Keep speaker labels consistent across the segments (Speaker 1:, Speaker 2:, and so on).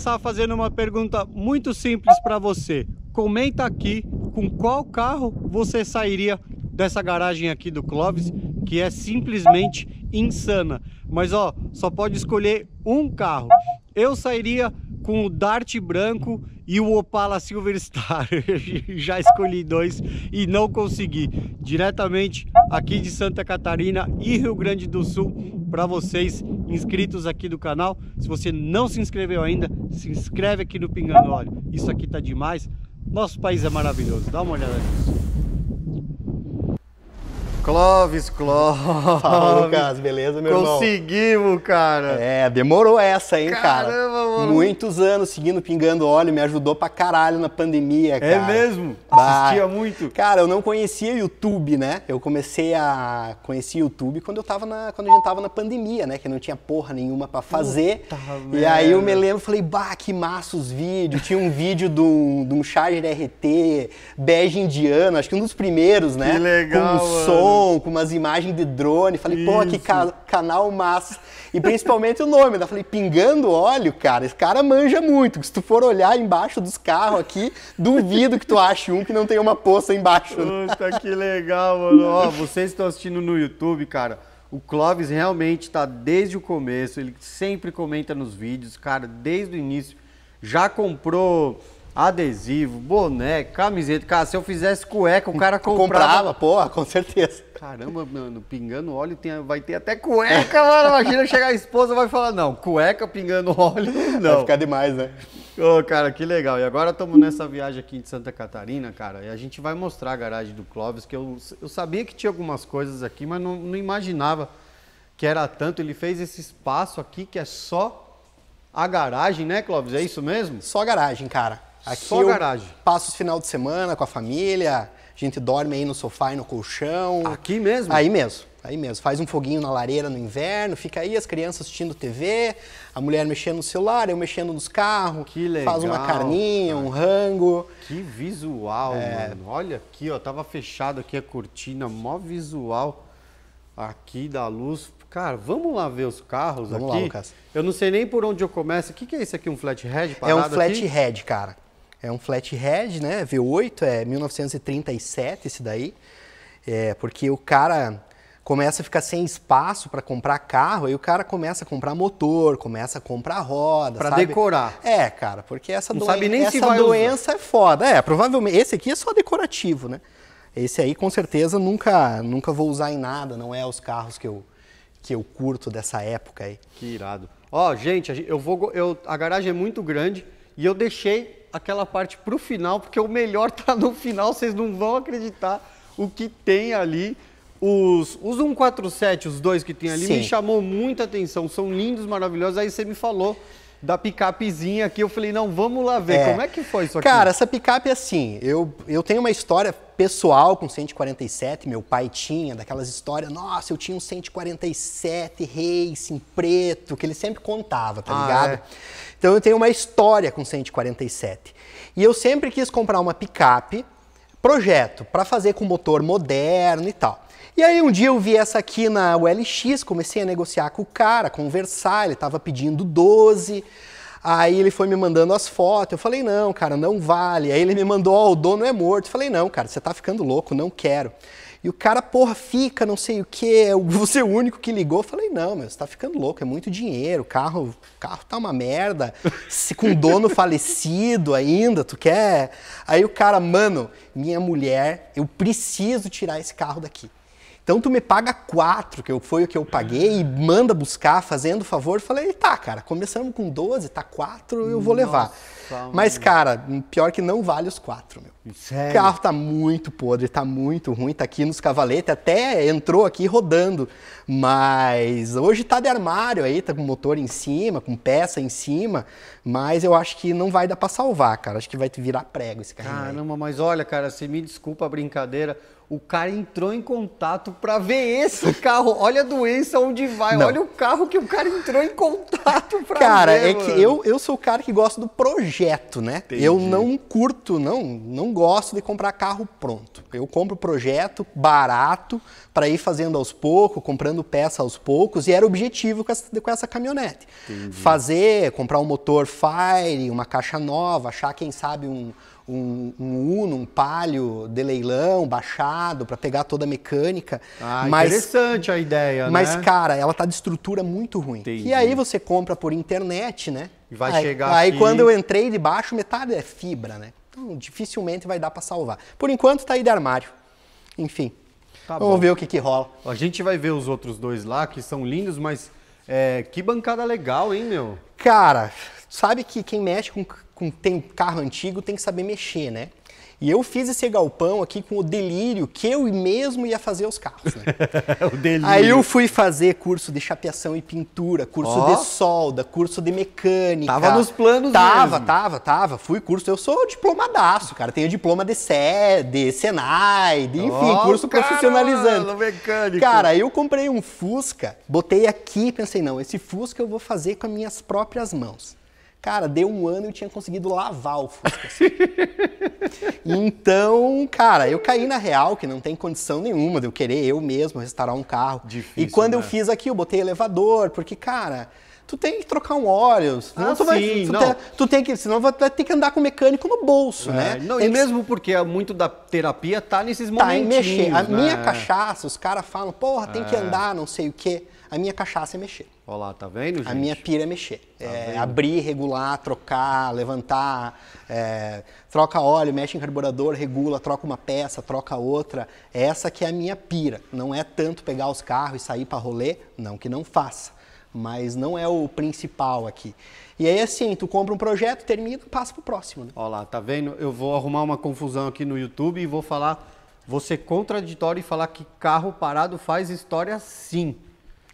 Speaker 1: começar fazendo uma pergunta muito simples para você. Comenta aqui com qual carro você sairia dessa garagem aqui do Clóvis, que é simplesmente insana. Mas ó, só pode escolher um carro. Eu sairia com o Dart branco e o Opala Silver Star. Já escolhi dois e não consegui. Diretamente aqui de Santa Catarina e Rio Grande do Sul, para vocês inscritos aqui do canal. Se você não se inscreveu ainda, se inscreve aqui no Pingando Óleo. Isso aqui tá demais. Nosso país é maravilhoso. Dá uma olhada nisso.
Speaker 2: Clóvis, Clóvis. Fala, Lucas, beleza, meu Conseguimos, irmão? Conseguimos, cara. É, demorou essa, hein, Caramba, cara? Caramba, mano. Muitos anos seguindo Pingando Óleo, me ajudou pra caralho na pandemia, é cara. É mesmo? Bah. Assistia muito? Cara, eu não conhecia YouTube, né? Eu comecei a conhecer YouTube quando eu tava na, quando a gente tava na pandemia, né? Que não tinha porra nenhuma pra fazer. Puta
Speaker 1: e merda. aí eu me lembro,
Speaker 2: falei, bah, que massa os vídeos. Tinha um vídeo de um, de um Charger RT, bege indiano, acho que um dos primeiros, né? Que legal, Com um som som, com umas imagens de drone. Falei, pô, que ca canal massa. E principalmente o nome. eu né? Falei, pingando óleo, cara, esse cara manja muito. Se tu for olhar embaixo dos carros aqui, duvido que tu ache um que não tenha uma poça embaixo. Né? Puta, que legal,
Speaker 1: mano. Ó, vocês estão assistindo no YouTube, cara. O Clóvis realmente está desde o começo, ele sempre comenta nos vídeos, cara, desde o início. Já comprou adesivo, boné, camiseta. Cara, se eu fizesse cueca, o cara comprava. Comprava, porra, com certeza. Caramba, mano, pingando óleo tem, vai ter até cueca, mano. Imagina chegar a esposa vai falar, não, cueca pingando óleo, não. Vai ficar demais, né? Ô, oh, cara, que legal. E agora estamos nessa viagem aqui de Santa Catarina, cara, e a gente vai mostrar a garagem do Clóvis, que eu, eu sabia que tinha algumas coisas aqui, mas não, não imaginava que era tanto. Ele fez esse espaço aqui que é só a garagem, né, Clóvis? É isso mesmo? Só a garagem, cara.
Speaker 2: Aqui Só garagem. Passo os final de semana com a família, a gente dorme aí no sofá e no colchão. Aqui mesmo? Aí mesmo. Aí mesmo, faz um foguinho na lareira no inverno, fica aí as crianças assistindo TV, a mulher mexendo no celular, eu mexendo nos carros, que legal, faz uma carninha,
Speaker 1: cara. um rango. Que visual, é... mano. Olha aqui, ó, tava fechado aqui a cortina, mó visual aqui da luz. Cara, vamos lá ver os carros vamos aqui. Vamos lá, Lucas. Eu não sei nem por onde eu começo. O que, que é isso aqui, um flathead parado É um flathead,
Speaker 2: cara. É um flathead, né? V8 é 1937 esse daí. É, porque o cara começa a ficar sem espaço para comprar carro, aí o cara começa a comprar motor, começa a comprar roda, para decorar. É, cara, porque essa, sabe nem essa doença usar. é foda. É, provavelmente esse aqui é só decorativo, né? Esse aí com certeza nunca nunca vou usar em nada, não é os carros que eu que eu curto dessa época aí.
Speaker 1: Que irado. Ó, oh, gente, eu vou eu, a garagem é muito grande e eu deixei aquela parte para o final, porque o melhor tá no final, vocês não vão acreditar o que tem ali. Os, os 147, os dois que tem ali, Sim. me chamou muita atenção, são lindos, maravilhosos. Aí você me falou da picapezinha aqui. Eu falei, não, vamos lá ver, é. como é que
Speaker 2: foi isso aqui? Cara, essa picape, é assim, eu, eu tenho uma história pessoal com 147, meu pai tinha, daquelas histórias, nossa, eu tinha um 147 Racing preto, que ele sempre contava, tá ah, ligado? É. Então eu tenho uma história com 147. E eu sempre quis comprar uma picape, projeto, para fazer com motor moderno e tal. E aí um dia eu vi essa aqui na OLX, comecei a negociar com o cara, conversar, ele estava pedindo 12. Aí ele foi me mandando as fotos, eu falei, não, cara, não vale. Aí ele me mandou, ó, oh, o dono é morto. Eu falei, não, cara, você tá ficando louco, não quero. E o cara, porra, fica, não sei o que, é, é o único que ligou. Eu falei, não, meu, você tá ficando louco, é muito dinheiro, carro, carro tá uma merda, se com dono falecido ainda, tu quer? Aí o cara, mano, minha mulher, eu preciso tirar esse carro daqui. Então tu me paga quatro, que eu, foi o que eu paguei, e manda buscar fazendo favor. Falei, tá, cara, começamos com 12, tá quatro, eu vou levar. Nossa, Mas, cara, pior que não vale os quatro, meu. Sério? O carro tá muito podre, tá muito ruim, tá aqui nos cavaletes, até entrou aqui rodando. Mas hoje tá de armário aí, tá com motor em cima, com peça em cima, mas eu acho que não vai dar pra salvar, cara. Acho que vai virar prego esse carro. Caramba,
Speaker 1: aí. mas olha, cara, se me desculpa a brincadeira o cara entrou em contato para ver esse carro. Olha a doença onde vai. Não. Olha o carro que o cara entrou
Speaker 2: em contato para ver. Cara, é mano. que eu, eu sou o cara que gosta do projeto, né? Entendi. Eu não curto, não, não gosto de comprar carro pronto. Eu compro projeto barato para ir fazendo aos poucos, comprando peça aos poucos, e era o objetivo com essa, com essa caminhonete. Entendi. Fazer, comprar um motor Fire, uma caixa nova, achar quem sabe um um, um Uno, um Palio de leilão, baixado, para pegar toda a mecânica. Ah, mas,
Speaker 1: interessante a ideia, mas, né? Mas,
Speaker 2: cara, ela tá de estrutura muito ruim. Entendi. E aí você compra por internet, né? E vai aí, chegar Aí aqui... quando eu entrei de baixo, metade é fibra, né? Então, dificilmente vai dar para salvar. Por enquanto, tá aí de armário. Enfim, tá vamos bom. ver o
Speaker 1: que que rola. A gente vai ver os outros dois lá, que são lindos, mas... É, que
Speaker 2: bancada legal, hein, meu? Cara, sabe que quem mexe com com tem carro antigo tem que saber mexer, né? E eu fiz esse galpão aqui com o delírio que eu mesmo ia fazer os carros. Né? o delírio. Aí eu fui fazer curso de chapeação e pintura, curso oh. de solda, curso de mecânica. Tava nos planos Tava, mesmo. tava, tava. Fui curso, eu sou diplomadaço, cara. Tenho diploma de de Senai, de, enfim, oh, curso caramba, profissionalizando. mecânico. Cara, eu comprei um Fusca, botei aqui e pensei, não, esse Fusca eu vou fazer com as minhas próprias mãos. Cara, deu um ano e eu tinha conseguido lavar o Fusca. Assim. então, cara, eu caí na real que não tem condição nenhuma de eu querer eu mesmo restaurar um carro. Difícil, e quando né? eu fiz aqui, eu botei elevador, porque, cara, tu tem que trocar um óleo. Ah, tu, vai, sim, tu, não. Tem, tu tem que, senão vai ter que andar com o mecânico no bolso, é, né? Não, e
Speaker 1: mesmo porque é muito da terapia tá nesses momentos. Tá em mexer. A né? minha
Speaker 2: cachaça, os caras falam, porra, tem é. que andar, não sei o quê. A minha cachaça é mexer. Olha lá, tá vendo, gente? A minha pira é mexer. Tá é, abrir, regular, trocar, levantar, é, troca óleo, mexe em carburador, regula, troca uma peça, troca outra. Essa que é a minha pira. Não é tanto pegar os carros e sair para rolê, não que não faça. Mas não é o principal aqui. E aí, assim, tu compra um projeto, termina, passa pro próximo. Né? Olha lá,
Speaker 1: tá vendo? Eu vou arrumar uma confusão aqui no YouTube e vou falar, vou ser contraditório e falar que carro parado faz história sim.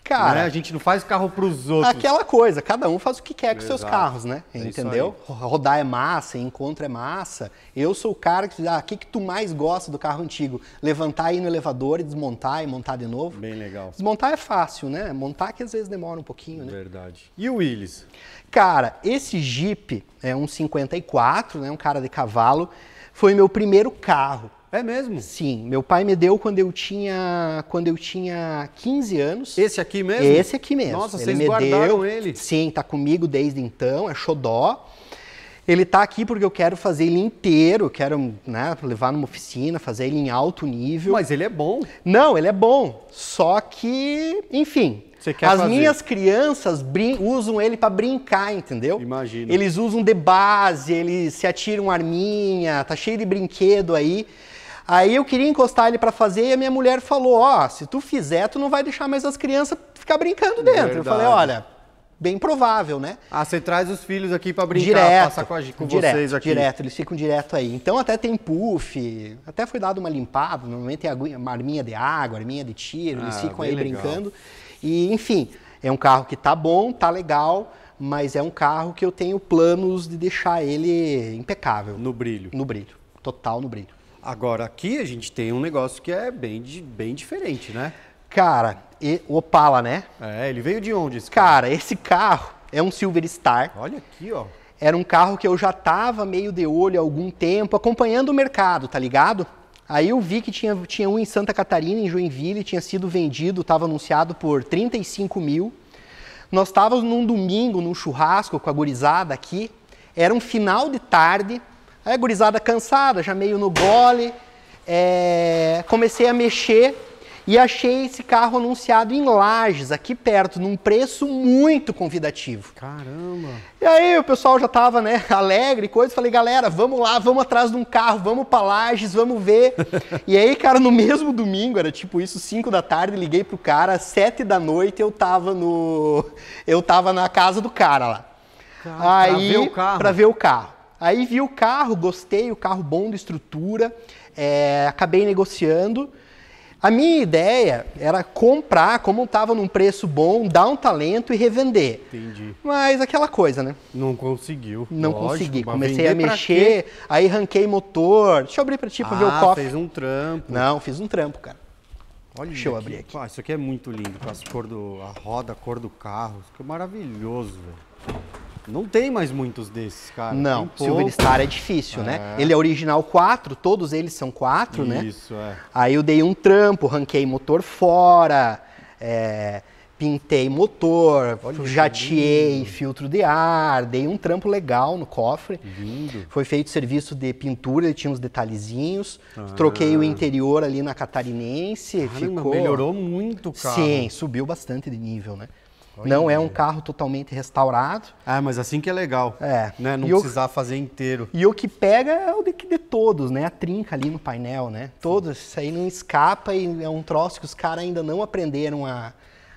Speaker 1: Cara, né? a
Speaker 2: gente não faz carro para
Speaker 1: os outros. Aquela
Speaker 2: coisa, cada um faz o que quer com Exato. seus carros, né? É Entendeu? Rodar é massa, encontro é massa. Eu sou o cara que diz, ah, o que, que tu mais gosta do carro antigo? Levantar aí no elevador e desmontar e montar de novo. Bem legal. Desmontar é fácil, né? Montar que às vezes demora um pouquinho, né? Verdade. E o Willis? Cara, esse Jeep é um 54, né? Um cara de cavalo. Foi meu primeiro carro. É mesmo? Sim, meu pai me deu quando eu tinha quando eu tinha 15 anos.
Speaker 1: Esse aqui mesmo? Esse aqui mesmo. Nossa, ele vocês me guardaram deu.
Speaker 2: ele? Sim, tá comigo desde então, é xodó. Ele tá aqui porque eu quero fazer ele inteiro, quero né, levar numa oficina, fazer ele em alto nível. Mas ele é bom. Não, ele é bom. Só que, enfim, as fazer. minhas crianças usam ele para brincar, entendeu? Imagina. Eles usam de base, eles se atiram arminha, tá cheio de brinquedo aí. Aí eu queria encostar ele para fazer e a minha mulher falou: Ó, oh, se tu fizer, tu não vai deixar mais as crianças ficar brincando dentro. Verdade. Eu falei: Olha, bem provável, né? Ah, você traz os filhos aqui para brincar, direto, passar com, a, com direto, vocês aqui. Direto, eles ficam direto aí. Então até tem puff, até foi dado uma limpada, normalmente tem aguinha, uma arminha de água, arminha de tiro, ah, eles ficam aí legal. brincando. E enfim, é um carro que tá bom, tá legal, mas é um carro que eu tenho planos de deixar ele impecável. No brilho. No brilho, total no brilho. Agora, aqui a gente tem um negócio que é bem, bem diferente, né? Cara, e, Opala, né? É, ele veio de onde esse carro? Cara, esse carro é um Silver Star. Olha aqui, ó. Era um carro que eu já tava meio de olho há algum tempo, acompanhando o mercado, tá ligado? Aí eu vi que tinha, tinha um em Santa Catarina, em Joinville, tinha sido vendido, estava anunciado por 35 mil. Nós estávamos num domingo, num churrasco com a gurizada aqui. Era um final de tarde, Aí a gurizada cansada, já meio no gole, é, comecei a mexer e achei esse carro anunciado em Lages, aqui perto, num preço muito convidativo. Caramba! E aí o pessoal já tava, né, alegre, coisa, falei, galera, vamos lá, vamos atrás de um carro, vamos para Lages, vamos ver. e aí, cara, no mesmo domingo, era tipo isso, 5 da tarde, liguei pro cara, 7 da noite eu tava no... eu tava na casa do cara lá. Cara, aí, pra ver o carro. Pra ver o carro. Aí vi o carro, gostei, o carro bom de estrutura, é, acabei negociando. A minha ideia era comprar, como estava num preço bom, dar um talento e revender. Entendi. Mas aquela coisa, né? Não conseguiu. Não Lógico, consegui. Comecei a mexer, aí ranquei motor. Deixa eu abrir para ti para ah, ver o ah, cofre. Ah, fez um trampo. Não, fiz um trampo, cara.
Speaker 1: Olha Deixa eu abrir aqui. aqui. isso aqui é muito lindo, com as cor do, a roda, a cor do carro. Isso aqui é maravilhoso, velho. Não tem mais muitos desses, cara. Não, Silver Star é
Speaker 2: difícil, né? é. né? Ele é original 4, todos eles são 4, né? Isso, é. Aí eu dei um trampo, ranquei motor fora, é, pintei motor, Olha, jateei filtro de ar, dei um trampo legal no cofre. Lindo. Foi feito serviço de pintura, ele tinha uns detalhezinhos. Ah. Troquei o interior ali na Catarinense. Caramba, ficou... melhorou muito, cara. Sim, subiu bastante de nível, né? não é um carro totalmente restaurado. Ah, mas assim que é legal. É. Né? Não e precisar o... fazer inteiro. E o que pega é o de, de todos, né? A trinca ali no painel, né? Todos. Isso aí não escapa e é um troço que os caras ainda não aprenderam a,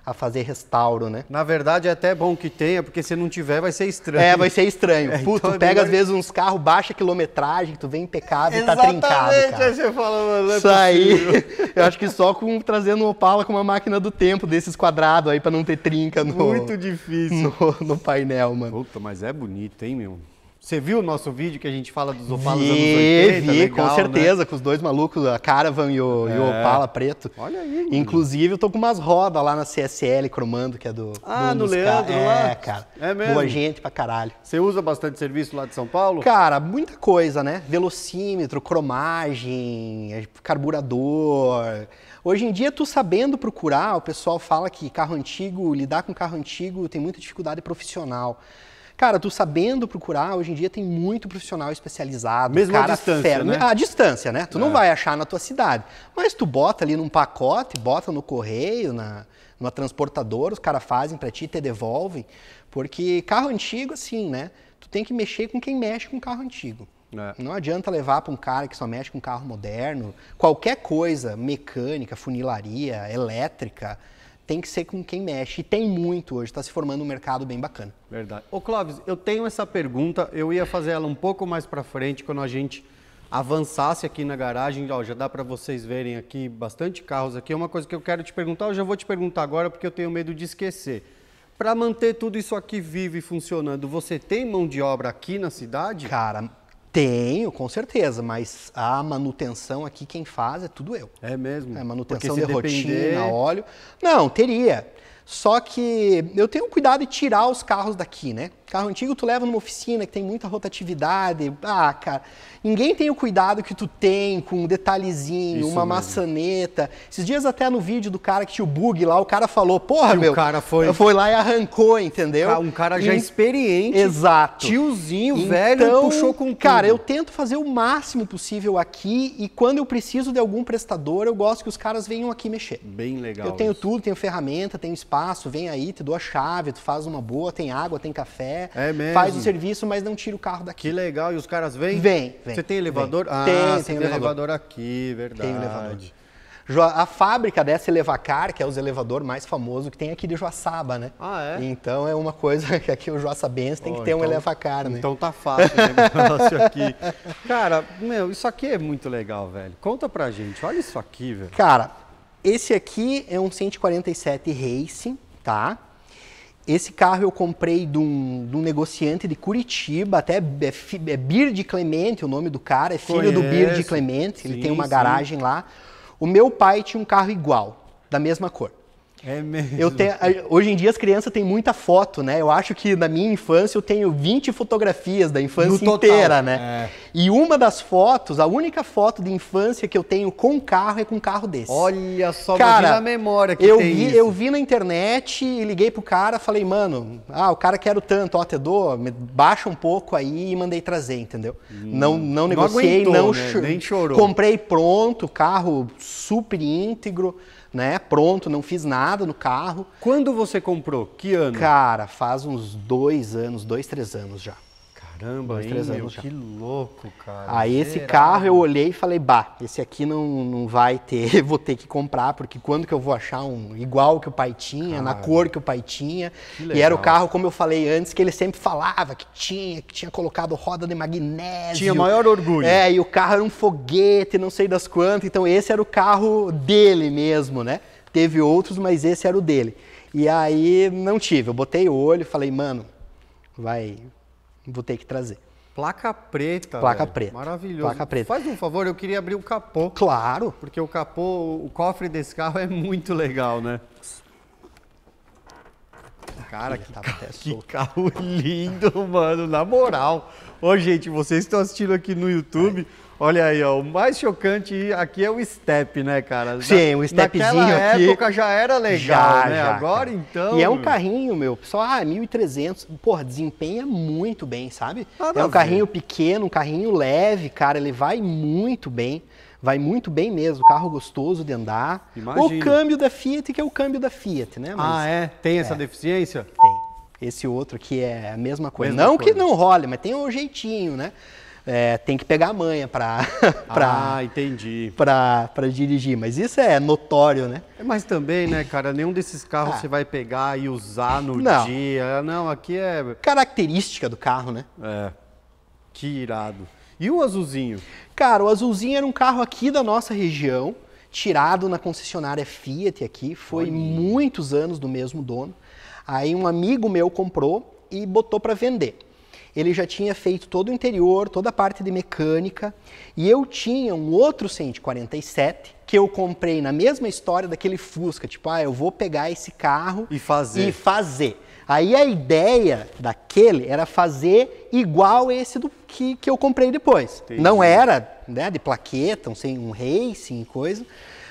Speaker 2: a fazer restauro, né? Na verdade, é até bom que tenha, porque se não tiver, vai ser estranho. É, vai ser estranho. É, então Puto, então é tu pega, melhor... às vezes, uns carros, baixa quilometragem, tu vem impecável e tá trincado, Exatamente, Aí você fala, mano, é Isso aí, eu acho que só com trazendo um Opala com uma máquina do tempo desses quadrados aí, para não ter trinca no... Muito difícil. No, no painel, mano. Puta, mas é bonito, hein, meu?
Speaker 1: Você viu o nosso vídeo que a gente fala dos Opalas vi, anos 80? Vi, Legal, com né? certeza,
Speaker 2: né? com os dois malucos, a Caravan e o, é. e o é. Opala preto. Olha aí. Inclusive, eu tô com umas rodas lá na CSL cromando, que é do. Ah, do no Leandro ca... É, lá? É, cara.
Speaker 1: É mesmo? Boa gente pra caralho. Você usa bastante serviço lá de São Paulo? Cara,
Speaker 2: muita coisa, né? Velocímetro, cromagem, carburador. Hoje em dia, tu sabendo procurar, o pessoal fala que carro antigo, lidar com carro antigo tem muita dificuldade profissional. Cara, tu sabendo procurar, hoje em dia tem muito profissional especializado. Mesmo cara à distância, fera, né? À distância, né? Tu é. não vai achar na tua cidade. Mas tu bota ali num pacote, bota no correio, na, numa transportadora, os caras fazem para ti, te devolvem. Porque carro antigo, assim, né? Tu tem que mexer com quem mexe com carro antigo. É. Não adianta levar para um cara que só mexe com carro moderno. Qualquer coisa, mecânica, funilaria, elétrica, tem que ser com quem mexe. E tem muito hoje, está se formando um mercado bem bacana.
Speaker 1: Verdade. Ô Clóvis, eu tenho essa pergunta, eu ia fazer ela um pouco mais para frente, quando a gente avançasse aqui na garagem, ó, já dá para vocês verem aqui bastante carros aqui. Uma coisa que eu quero te perguntar, eu já vou te perguntar agora porque eu tenho medo de esquecer. Para manter tudo
Speaker 2: isso aqui vivo e funcionando, você tem mão de obra aqui na cidade? Cara, tenho, com certeza, mas a manutenção aqui quem faz é tudo eu. É mesmo? É manutenção de depender... rotina, óleo. Não, teria. Só que eu tenho cuidado de tirar os carros daqui, né? Carro antigo tu leva numa oficina que tem muita rotatividade. Ah, cara, ninguém tem o cuidado que tu tem com um detalhezinho, Isso uma mesmo. maçaneta. Esses dias até no vídeo do cara que tinha o bug lá, o cara falou, porra, e meu. O cara foi... foi lá e arrancou, entendeu? Um cara já e... experiente. Exato. Tiozinho, então, velho, puxou com Cara, tudo. eu tento fazer o máximo possível aqui e quando eu preciso de algum prestador, eu gosto que os caras venham aqui mexer.
Speaker 1: Bem legal. Eu tenho isso.
Speaker 2: tudo, tenho ferramenta, tenho espaço, vem aí, te dou a chave, tu faz uma boa, tem água, tem café.
Speaker 1: É mesmo? É faz o
Speaker 2: serviço, mas não tira o carro daqui. Que legal. E os caras vêm? Vem, vem. Você tem elevador? Vem. Ah, tem, tem, tem elevador. elevador.
Speaker 1: aqui, verdade. Tem elevador.
Speaker 2: A fábrica dessa Elevacar, que é o elevador mais famoso que tem aqui de Joaçaba, né? Ah, é? Então é uma coisa que aqui o Joaçabense tem oh, que ter então, um Elevacar, né? Então tá fácil o negócio aqui. Cara, meu, isso aqui é muito legal, velho. Conta pra gente, olha isso aqui, velho. Cara, esse aqui é um 147 racing tá? Esse carro eu comprei de um, de um negociante de Curitiba, até é, é Bird Clemente o nome do cara, é filho do Bird Clemente, ele sim, tem uma garagem sim. lá. O meu pai tinha um carro igual, da mesma cor.
Speaker 1: É mesmo. Eu tenho,
Speaker 2: hoje em dia as crianças têm muita foto, né? Eu acho que na minha infância eu tenho 20 fotografias da infância no inteira, total, né? É. E uma das fotos, a única foto de infância que eu tenho com carro é com um carro desse. Olha só, cara, a memória que eu tem vi, isso. Eu vi na internet e liguei pro cara, falei, mano, ah, o cara quero tanto, ó, te dou, baixa um pouco aí e mandei trazer, entendeu? Hum. Não, não negociei, não, aguentou, não né? nem chorou. Comprei pronto, carro super íntegro né? Pronto, não fiz nada no carro. Quando você comprou? Que ano? Cara, faz uns dois anos, dois, três anos já. Caramba, três hein, anos meu,
Speaker 1: que louco, cara.
Speaker 2: Aí Será? esse carro eu olhei e falei, bah, esse aqui não, não vai ter, vou ter que comprar, porque quando que eu vou achar um igual que o pai tinha, cara. na cor que o pai tinha. E era o carro, como eu falei antes, que ele sempre falava que tinha, que tinha colocado roda de magnésio. Tinha maior orgulho. É, e o carro era um foguete, não sei das quantas. Então esse era o carro dele mesmo, né? Teve outros, mas esse era o dele. E aí não tive. Eu botei o olho, falei, mano, vai vou ter que trazer.
Speaker 1: Placa preta. Placa velho. preta. Maravilhoso. Placa preta.
Speaker 2: Faz um favor, eu queria abrir o capô. Claro. Porque o capô, o cofre desse
Speaker 1: carro é muito legal, né? Cara, que,
Speaker 2: ca que
Speaker 1: carro lindo, mano. Na moral. Ô, gente, vocês estão assistindo aqui no YouTube. Olha aí, ó, o mais chocante aqui é o step, né, cara? Sim, o Stepzinho stepzinho Naquela época já era legal, já, né? Já, Agora então... E é um
Speaker 2: carrinho, meu, só ah, 1.300, porra, desempenha muito bem, sabe? Nada é um carrinho pequeno, um carrinho leve, cara, ele vai muito bem. Vai muito bem mesmo, carro gostoso de andar. Imagina. O câmbio da Fiat, que é o câmbio da Fiat, né? Mas, ah, é? Tem essa é.
Speaker 1: deficiência? Tem.
Speaker 2: Esse outro aqui é a mesma coisa. Mesma não coisa. que não role, mas tem um jeitinho, né? é, tem que pegar a manha para ah, entendi para dirigir mas isso é notório
Speaker 1: né mas também né cara nenhum desses carros ah. você vai pegar e usar no não. dia não
Speaker 2: aqui é característica do carro né é que irado e o azulzinho cara o azulzinho era um carro aqui da nossa região tirado na concessionária Fiat aqui foi muitos anos do mesmo dono aí um amigo meu comprou e botou para vender ele já tinha feito todo o interior, toda a parte de mecânica, e eu tinha um outro 147 que eu comprei na mesma história daquele Fusca, tipo, ah, eu vou pegar esse carro e fazer. E fazer. Aí a ideia daquele era fazer igual esse do que, que eu comprei depois. Entendi. Não era, né, de plaqueta, um, um racing, coisa,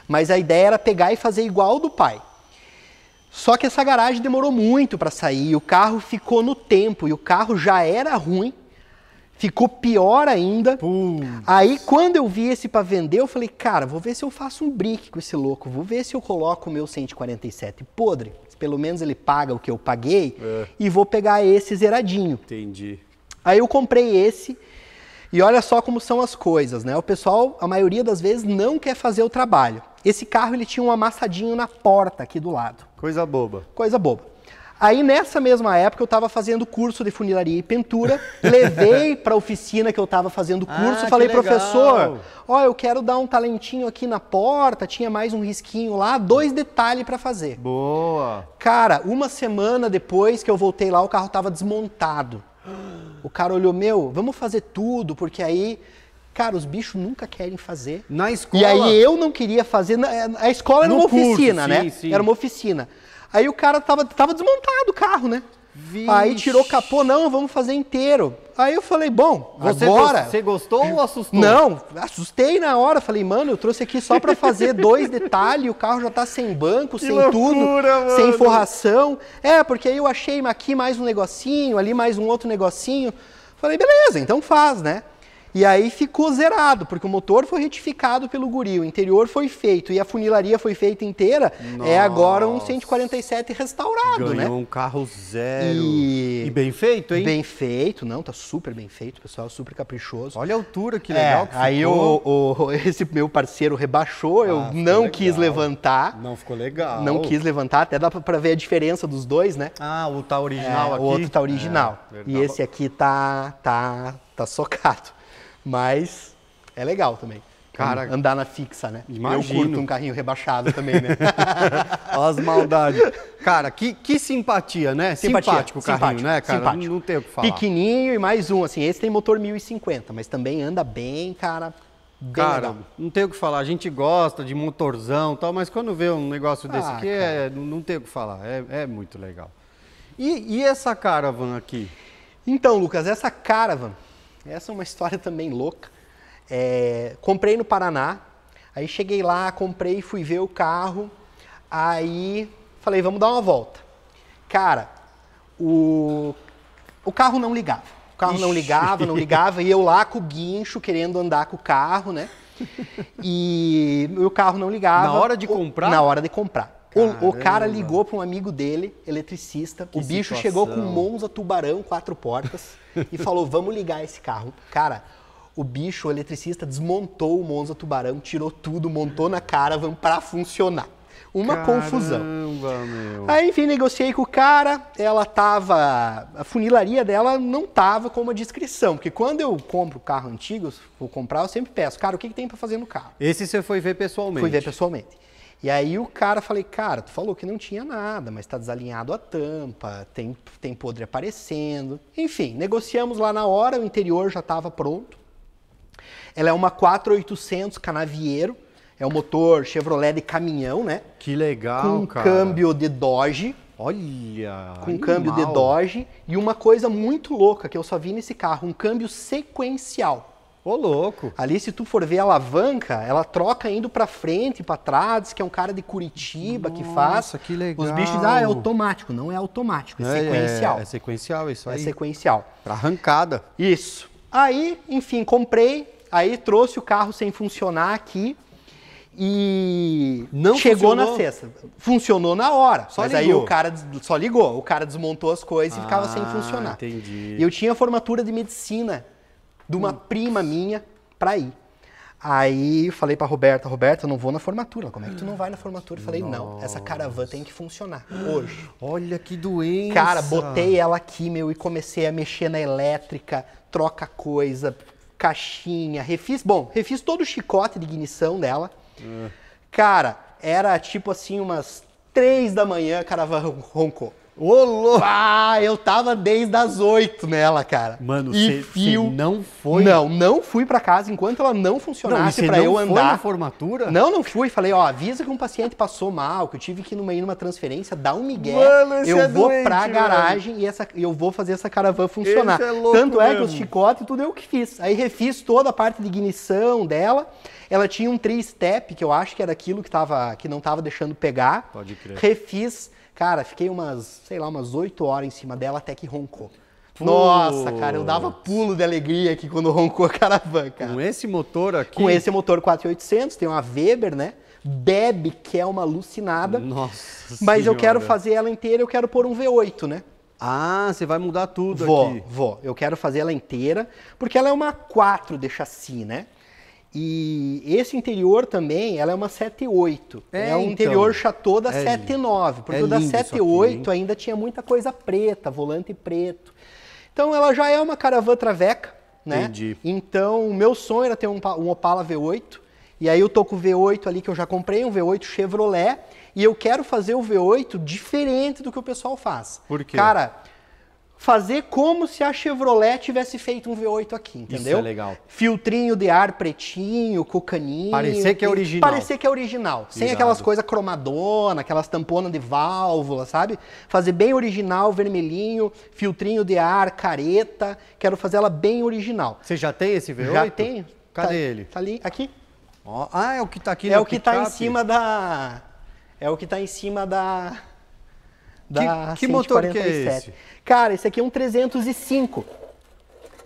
Speaker 2: mas a ideia era pegar e fazer igual do pai. Só que essa garagem demorou muito para sair, o carro ficou no tempo e o carro já era ruim, ficou pior ainda. Puts. Aí quando eu vi esse para vender, eu falei, cara, vou ver se eu faço um brick com esse louco, vou ver se eu coloco o meu 147 podre, pelo menos ele paga o que eu paguei, é. e vou pegar esse zeradinho. Entendi. Aí eu comprei esse e olha só como são as coisas, né? O pessoal, a maioria das vezes, não quer fazer o trabalho. Esse carro ele tinha um amassadinho na porta aqui do lado. Coisa boba. Coisa boba. Aí nessa mesma época eu estava fazendo curso de funilaria e pintura, levei para a oficina que eu estava fazendo ah, curso, ah, falei professor, ó, eu quero dar um talentinho aqui na porta, tinha mais um risquinho lá, dois detalhes para fazer. Boa. Cara, uma semana depois que eu voltei lá, o carro estava desmontado. O cara olhou, meu, vamos fazer tudo, porque aí Cara, os bichos nunca querem fazer. Na escola? E aí eu não queria fazer. Eh, a escola era no uma curso, oficina, sim, né? Sim. Era uma oficina. Aí o cara tava, tava desmontado o carro, né? Vixe. Aí tirou capô, não, vamos fazer inteiro. Aí eu falei, bom, você agora... Você gostou ou assustou? Não, assustei na hora. Falei, mano, eu trouxe aqui só para fazer dois detalhes, o carro já tá sem banco, que sem loucura, tudo, mano. sem forração. É, porque aí eu achei aqui mais um negocinho, ali mais um outro negocinho. Falei, beleza, então faz, né? E aí ficou zerado, porque o motor foi retificado pelo guri, o interior foi feito e a funilaria foi feita inteira. Nossa. É agora um 147 restaurado, né? Ganhou né? um carro zero. E... e... bem feito, hein? Bem feito, não, tá super bem feito, pessoal, super caprichoso. Olha a altura, que é, legal é, que Aí o, o, esse meu parceiro rebaixou, eu ah, não legal. quis levantar.
Speaker 1: Não ficou legal. Não quis
Speaker 2: levantar, até dá pra ver a diferença dos dois, né? Ah, o tá original é, aqui. O outro tá é, original. É, e esse aqui tá, tá, tá socado. Mas é legal também. Cara, andar na fixa, né? Imagino. Eu curto um carrinho rebaixado também, né? As maldades. Cara, que, que simpatia, né? Simpatia, simpático o carrinho, simpático, né, cara? Simpático. Não, não tem o que falar. Pequenininho e mais um, assim. Esse tem motor 1050, mas também anda bem, cara. Bem cara, legal.
Speaker 1: não tem o que falar. A gente gosta de motorzão e tal, mas quando vê um negócio ah, desse ah, aqui, é, não tem o que falar. É, é muito legal.
Speaker 2: E, e essa caravan aqui? Então, Lucas, essa caravan essa é uma história também louca. É, comprei no Paraná, aí cheguei lá, comprei, fui ver o carro, aí falei, vamos dar uma volta. Cara, o, o carro não ligava. O carro Ixi. não ligava, não ligava, e eu lá com o guincho querendo andar com o carro, né? E o carro não ligava. Na hora de comprar? Na hora de comprar. O, o, cara ligou para um amigo dele, eletricista. Que o bicho situação. chegou com um Monza Tubarão, quatro portas, e falou: vamos ligar esse carro. Cara, o bicho, o eletricista, desmontou o Monza Tubarão, tirou tudo, montou na caravan para funcionar. Uma Caramba, confusão. Meu. Aí, enfim, negociei com o cara, ela tava. A funilaria dela não tava com uma descrição. Porque quando eu compro carro antigo, vou comprar, eu sempre peço, cara, o que, que tem para fazer no carro? Esse você foi ver pessoalmente. Fui ver pessoalmente. E aí o cara falei, cara, tu falou que não tinha nada, mas está desalinhado a tampa, tem, tem podre aparecendo. Enfim, negociamos lá na hora, o interior já estava pronto. Ela é uma 4800 canavieiro, é um motor Chevrolet de caminhão, né? Que legal, com câmbio de Dodge. Olha! Com câmbio de Dodge. E uma coisa muito louca que eu só vi nesse carro, um câmbio sequencial. Ô, louco. Ali, se tu for ver a alavanca, ela troca indo para frente e pra trás, que é um cara de Curitiba Nossa, que faz. Nossa, que legal. Os bichos, ah, é automático. Não é automático, é, é, é sequencial. É, é, sequencial isso é aí. É sequencial. Pra arrancada. Isso. Aí, enfim, comprei, aí trouxe o carro sem funcionar aqui e não chegou funcionou. na sexta. Funcionou na hora. Só mas ligou. aí o cara só ligou, o cara desmontou as coisas ah, e ficava sem ah, funcionar. Entendi. E Eu tinha formatura de medicina de uma prima minha para ir. Aí falei para Roberta, Roberta, eu não vou na formatura. Ela, Como é que tu não vai na formatura? Eu falei, não, essa caravana tem que funcionar hoje. Olha que doença. Cara, botei ela aqui, meu, e comecei a mexer na elétrica, troca coisa, caixinha, refiz, bom, refiz todo o chicote de ignição dela. É. Cara, era tipo assim umas três da manhã, a caravana roncou. Ô, louco! Ah, eu tava desde as oito nela, cara. Mano, você fio... não foi? Não, não fui para casa enquanto ela não funcionasse para eu andar. Não, foi na formatura? Não, não fui. Falei, ó, avisa que um paciente passou mal, que eu tive que ir numa, ir numa transferência, dá um migué. Mano, esse eu é vou doente, pra mano. garagem e essa, eu vou fazer essa caravan funcionar. Esse é louco Tanto mesmo. é que os chicotes, tudo eu que fiz. Aí refiz toda a parte de ignição dela. Ela tinha um tri-step, que eu acho que era aquilo que, tava, que não tava deixando pegar. Pode crer. Refiz Cara, fiquei umas, sei lá, umas 8 horas em cima dela até que roncou.
Speaker 1: Nossa, cara, eu dava
Speaker 2: pulo de alegria aqui quando roncou a caravana, cara. Com esse motor aqui? Com esse motor 4800, tem uma Weber, né? Bebe, que é uma alucinada. Nossa Mas senhora. eu quero fazer ela inteira, eu quero pôr um V8, né? Ah, você vai mudar tudo vou, aqui. Vou, Eu quero fazer ela inteira, porque ela é uma 4 de chassi, né? E esse interior também, ela é uma 78. É, é um então, interior chateau da é 79. Porque é da 78 ainda tinha muita coisa preta, volante preto. Então ela já é uma caravan traveca, né? Entendi. Então o meu sonho era ter um, um Opala V8. E aí eu tô com o V8 ali que eu já comprei, um V8 Chevrolet. E eu quero fazer o V8 diferente do que o pessoal faz. Por quê? Cara fazer como se a Chevrolet tivesse feito um V8 aqui, entendeu? Isso é legal. Filtrinho de ar pretinho, com caninho. Parecer que é original. Parecer que é original. Sem aquelas coisas cromadona, aquelas tamponas de válvula, sabe? Fazer bem original, vermelhinho, filtrinho de ar, careta. Quero fazer ela bem original. Você já tem esse V8? Já tenho. Cadê tá, ele? Tá ali, aqui. ah, é o que tá aqui é no É o que picape. tá em cima da... É o que tá em cima da da que, que motor que é esse? Cara, esse aqui é um 305.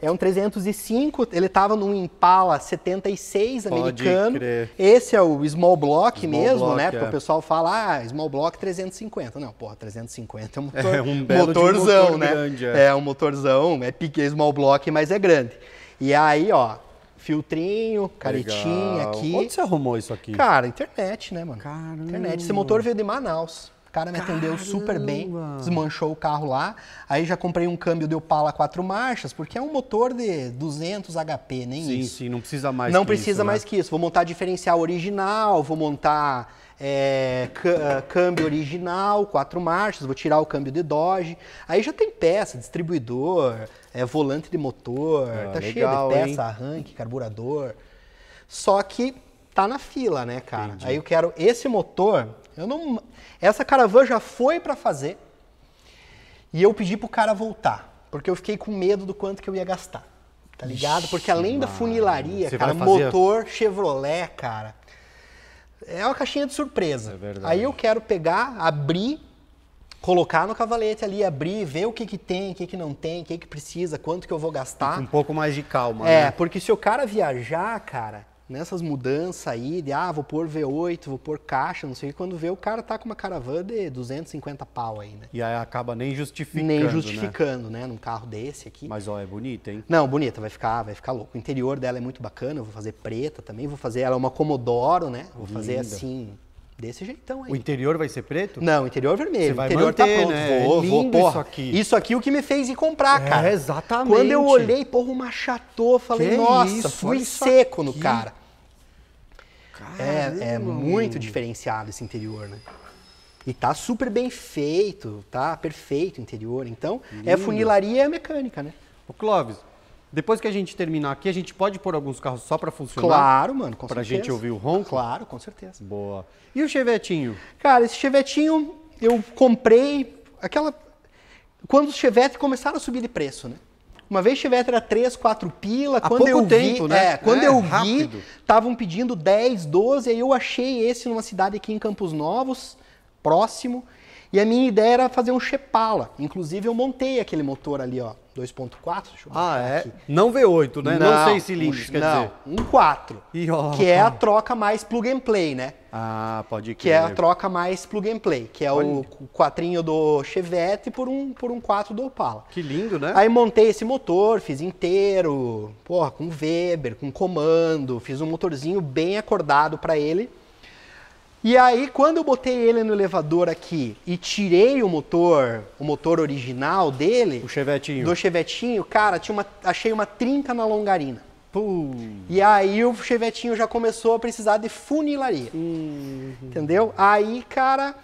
Speaker 2: É um 305, ele tava num Impala 76 Pode americano. Crer. Esse é o small block small mesmo, block, né? É. Porque o pessoal fala, ah, small block 350. Não, porra, 350 é um, motor, é um belo motorzão, um motor né? Grande, é. é um motorzão, é pequeno small block, mas é grande. E aí, ó, filtrinho, caretinha Legal. aqui. Onde você arrumou isso aqui? Cara, internet, né, mano? Caramba. Internet. Esse motor veio de Manaus. O cara me atendeu Caramba. super bem, desmanchou o carro lá. Aí já comprei um câmbio de Opala quatro marchas, porque é um motor de 200 HP, nem sim, isso. Sim, não precisa mais Não precisa isso, né? mais né? que isso. Vou montar diferencial original, vou montar é, câmbio original, quatro marchas, vou tirar o câmbio de Dodge. Aí já tem peça, distribuidor, é, volante de motor, ah, tá legal, cheio de peça, hein? arranque, carburador. Só que tá na fila, né, cara? Entendi. Aí eu quero esse motor, eu não essa caravana já foi para fazer e eu pedi pro cara voltar, porque eu fiquei com medo do quanto que eu ia gastar. Tá ligado? Porque além da funilaria, cara, motor Chevrolet, cara. É uma caixinha de surpresa. É Aí eu quero pegar, abrir, colocar no cavalete ali, abrir, ver o que que tem, o que que não tem, o que que precisa, quanto que eu vou gastar. um pouco mais de calma, É, né? porque se o cara viajar, cara, nessas mudanças aí de, ah, vou pôr V8, vou pôr caixa, não sei o que, quando vê o cara tá com uma caravana de 250 pau aí, né? E aí acaba nem justificando, Nem né? justificando, né? né? Num carro desse aqui. Mas, ó, é bonita, hein? Não, bonita, vai ficar, vai ficar louco. O interior dela é muito bacana, eu vou fazer preta também, vou fazer, ela é uma Comodoro, né? Vou Linda. fazer assim, desse jeitão aí. O interior vai ser preto? Não, o interior é vermelho. Você vai o interior tá manter, tá pronto. Né? Vou, é vou, porra. Isso aqui. Isso aqui é o que me fez ir comprar, é, cara. Exatamente. Quando eu olhei, porra, uma chatou, falei, que nossa, isso? fui seco aqui. no cara. Caramba. É, é muito diferenciado esse interior, né? E tá super bem feito, tá perfeito o interior. Então, é Lindo. é funilaria mecânica, né?
Speaker 1: Ô Clóvis, depois que a gente terminar aqui, a gente pode pôr alguns carros só para
Speaker 2: funcionar? Claro, mano, com pra certeza. Pra gente ouvir o ronco?
Speaker 1: Claro, com certeza. Boa. E o Chevetinho?
Speaker 2: Cara, esse Chevetinho eu comprei aquela... Quando os Chevette começaram a subir de preço, né? Uma vez tiver era 3, 4 pila. Há quando eu tempo, vi, né? É, quando é, eu rápido. vi, estavam pedindo 10, 12, aí eu achei esse numa cidade aqui em Campos Novos, próximo, e a minha ideia era fazer um Chepala. Inclusive, eu montei aquele motor ali, ó, 2.4. Ah, é? Aqui. Não V8, né? Não, não seis cilindros, um, quer não, dizer. um 4. Que é a troca mais plug and play, né? Ah, pode que. Que é a troca mais plug and play, que é Olha. o quatrinho do Chevette por um, por um 4 do Opala. Que
Speaker 1: lindo, né? Aí
Speaker 2: montei esse motor, fiz inteiro, porra, com Weber, com comando, fiz um motorzinho bem acordado para ele e aí, quando eu botei ele no elevador aqui e tirei o motor, o motor original dele, o chevetinho. do chevetinho, cara, tinha uma, achei uma trinca na longarina. Pum. E aí o chevetinho já começou a precisar de funilaria. Uhum. Entendeu? Aí, cara,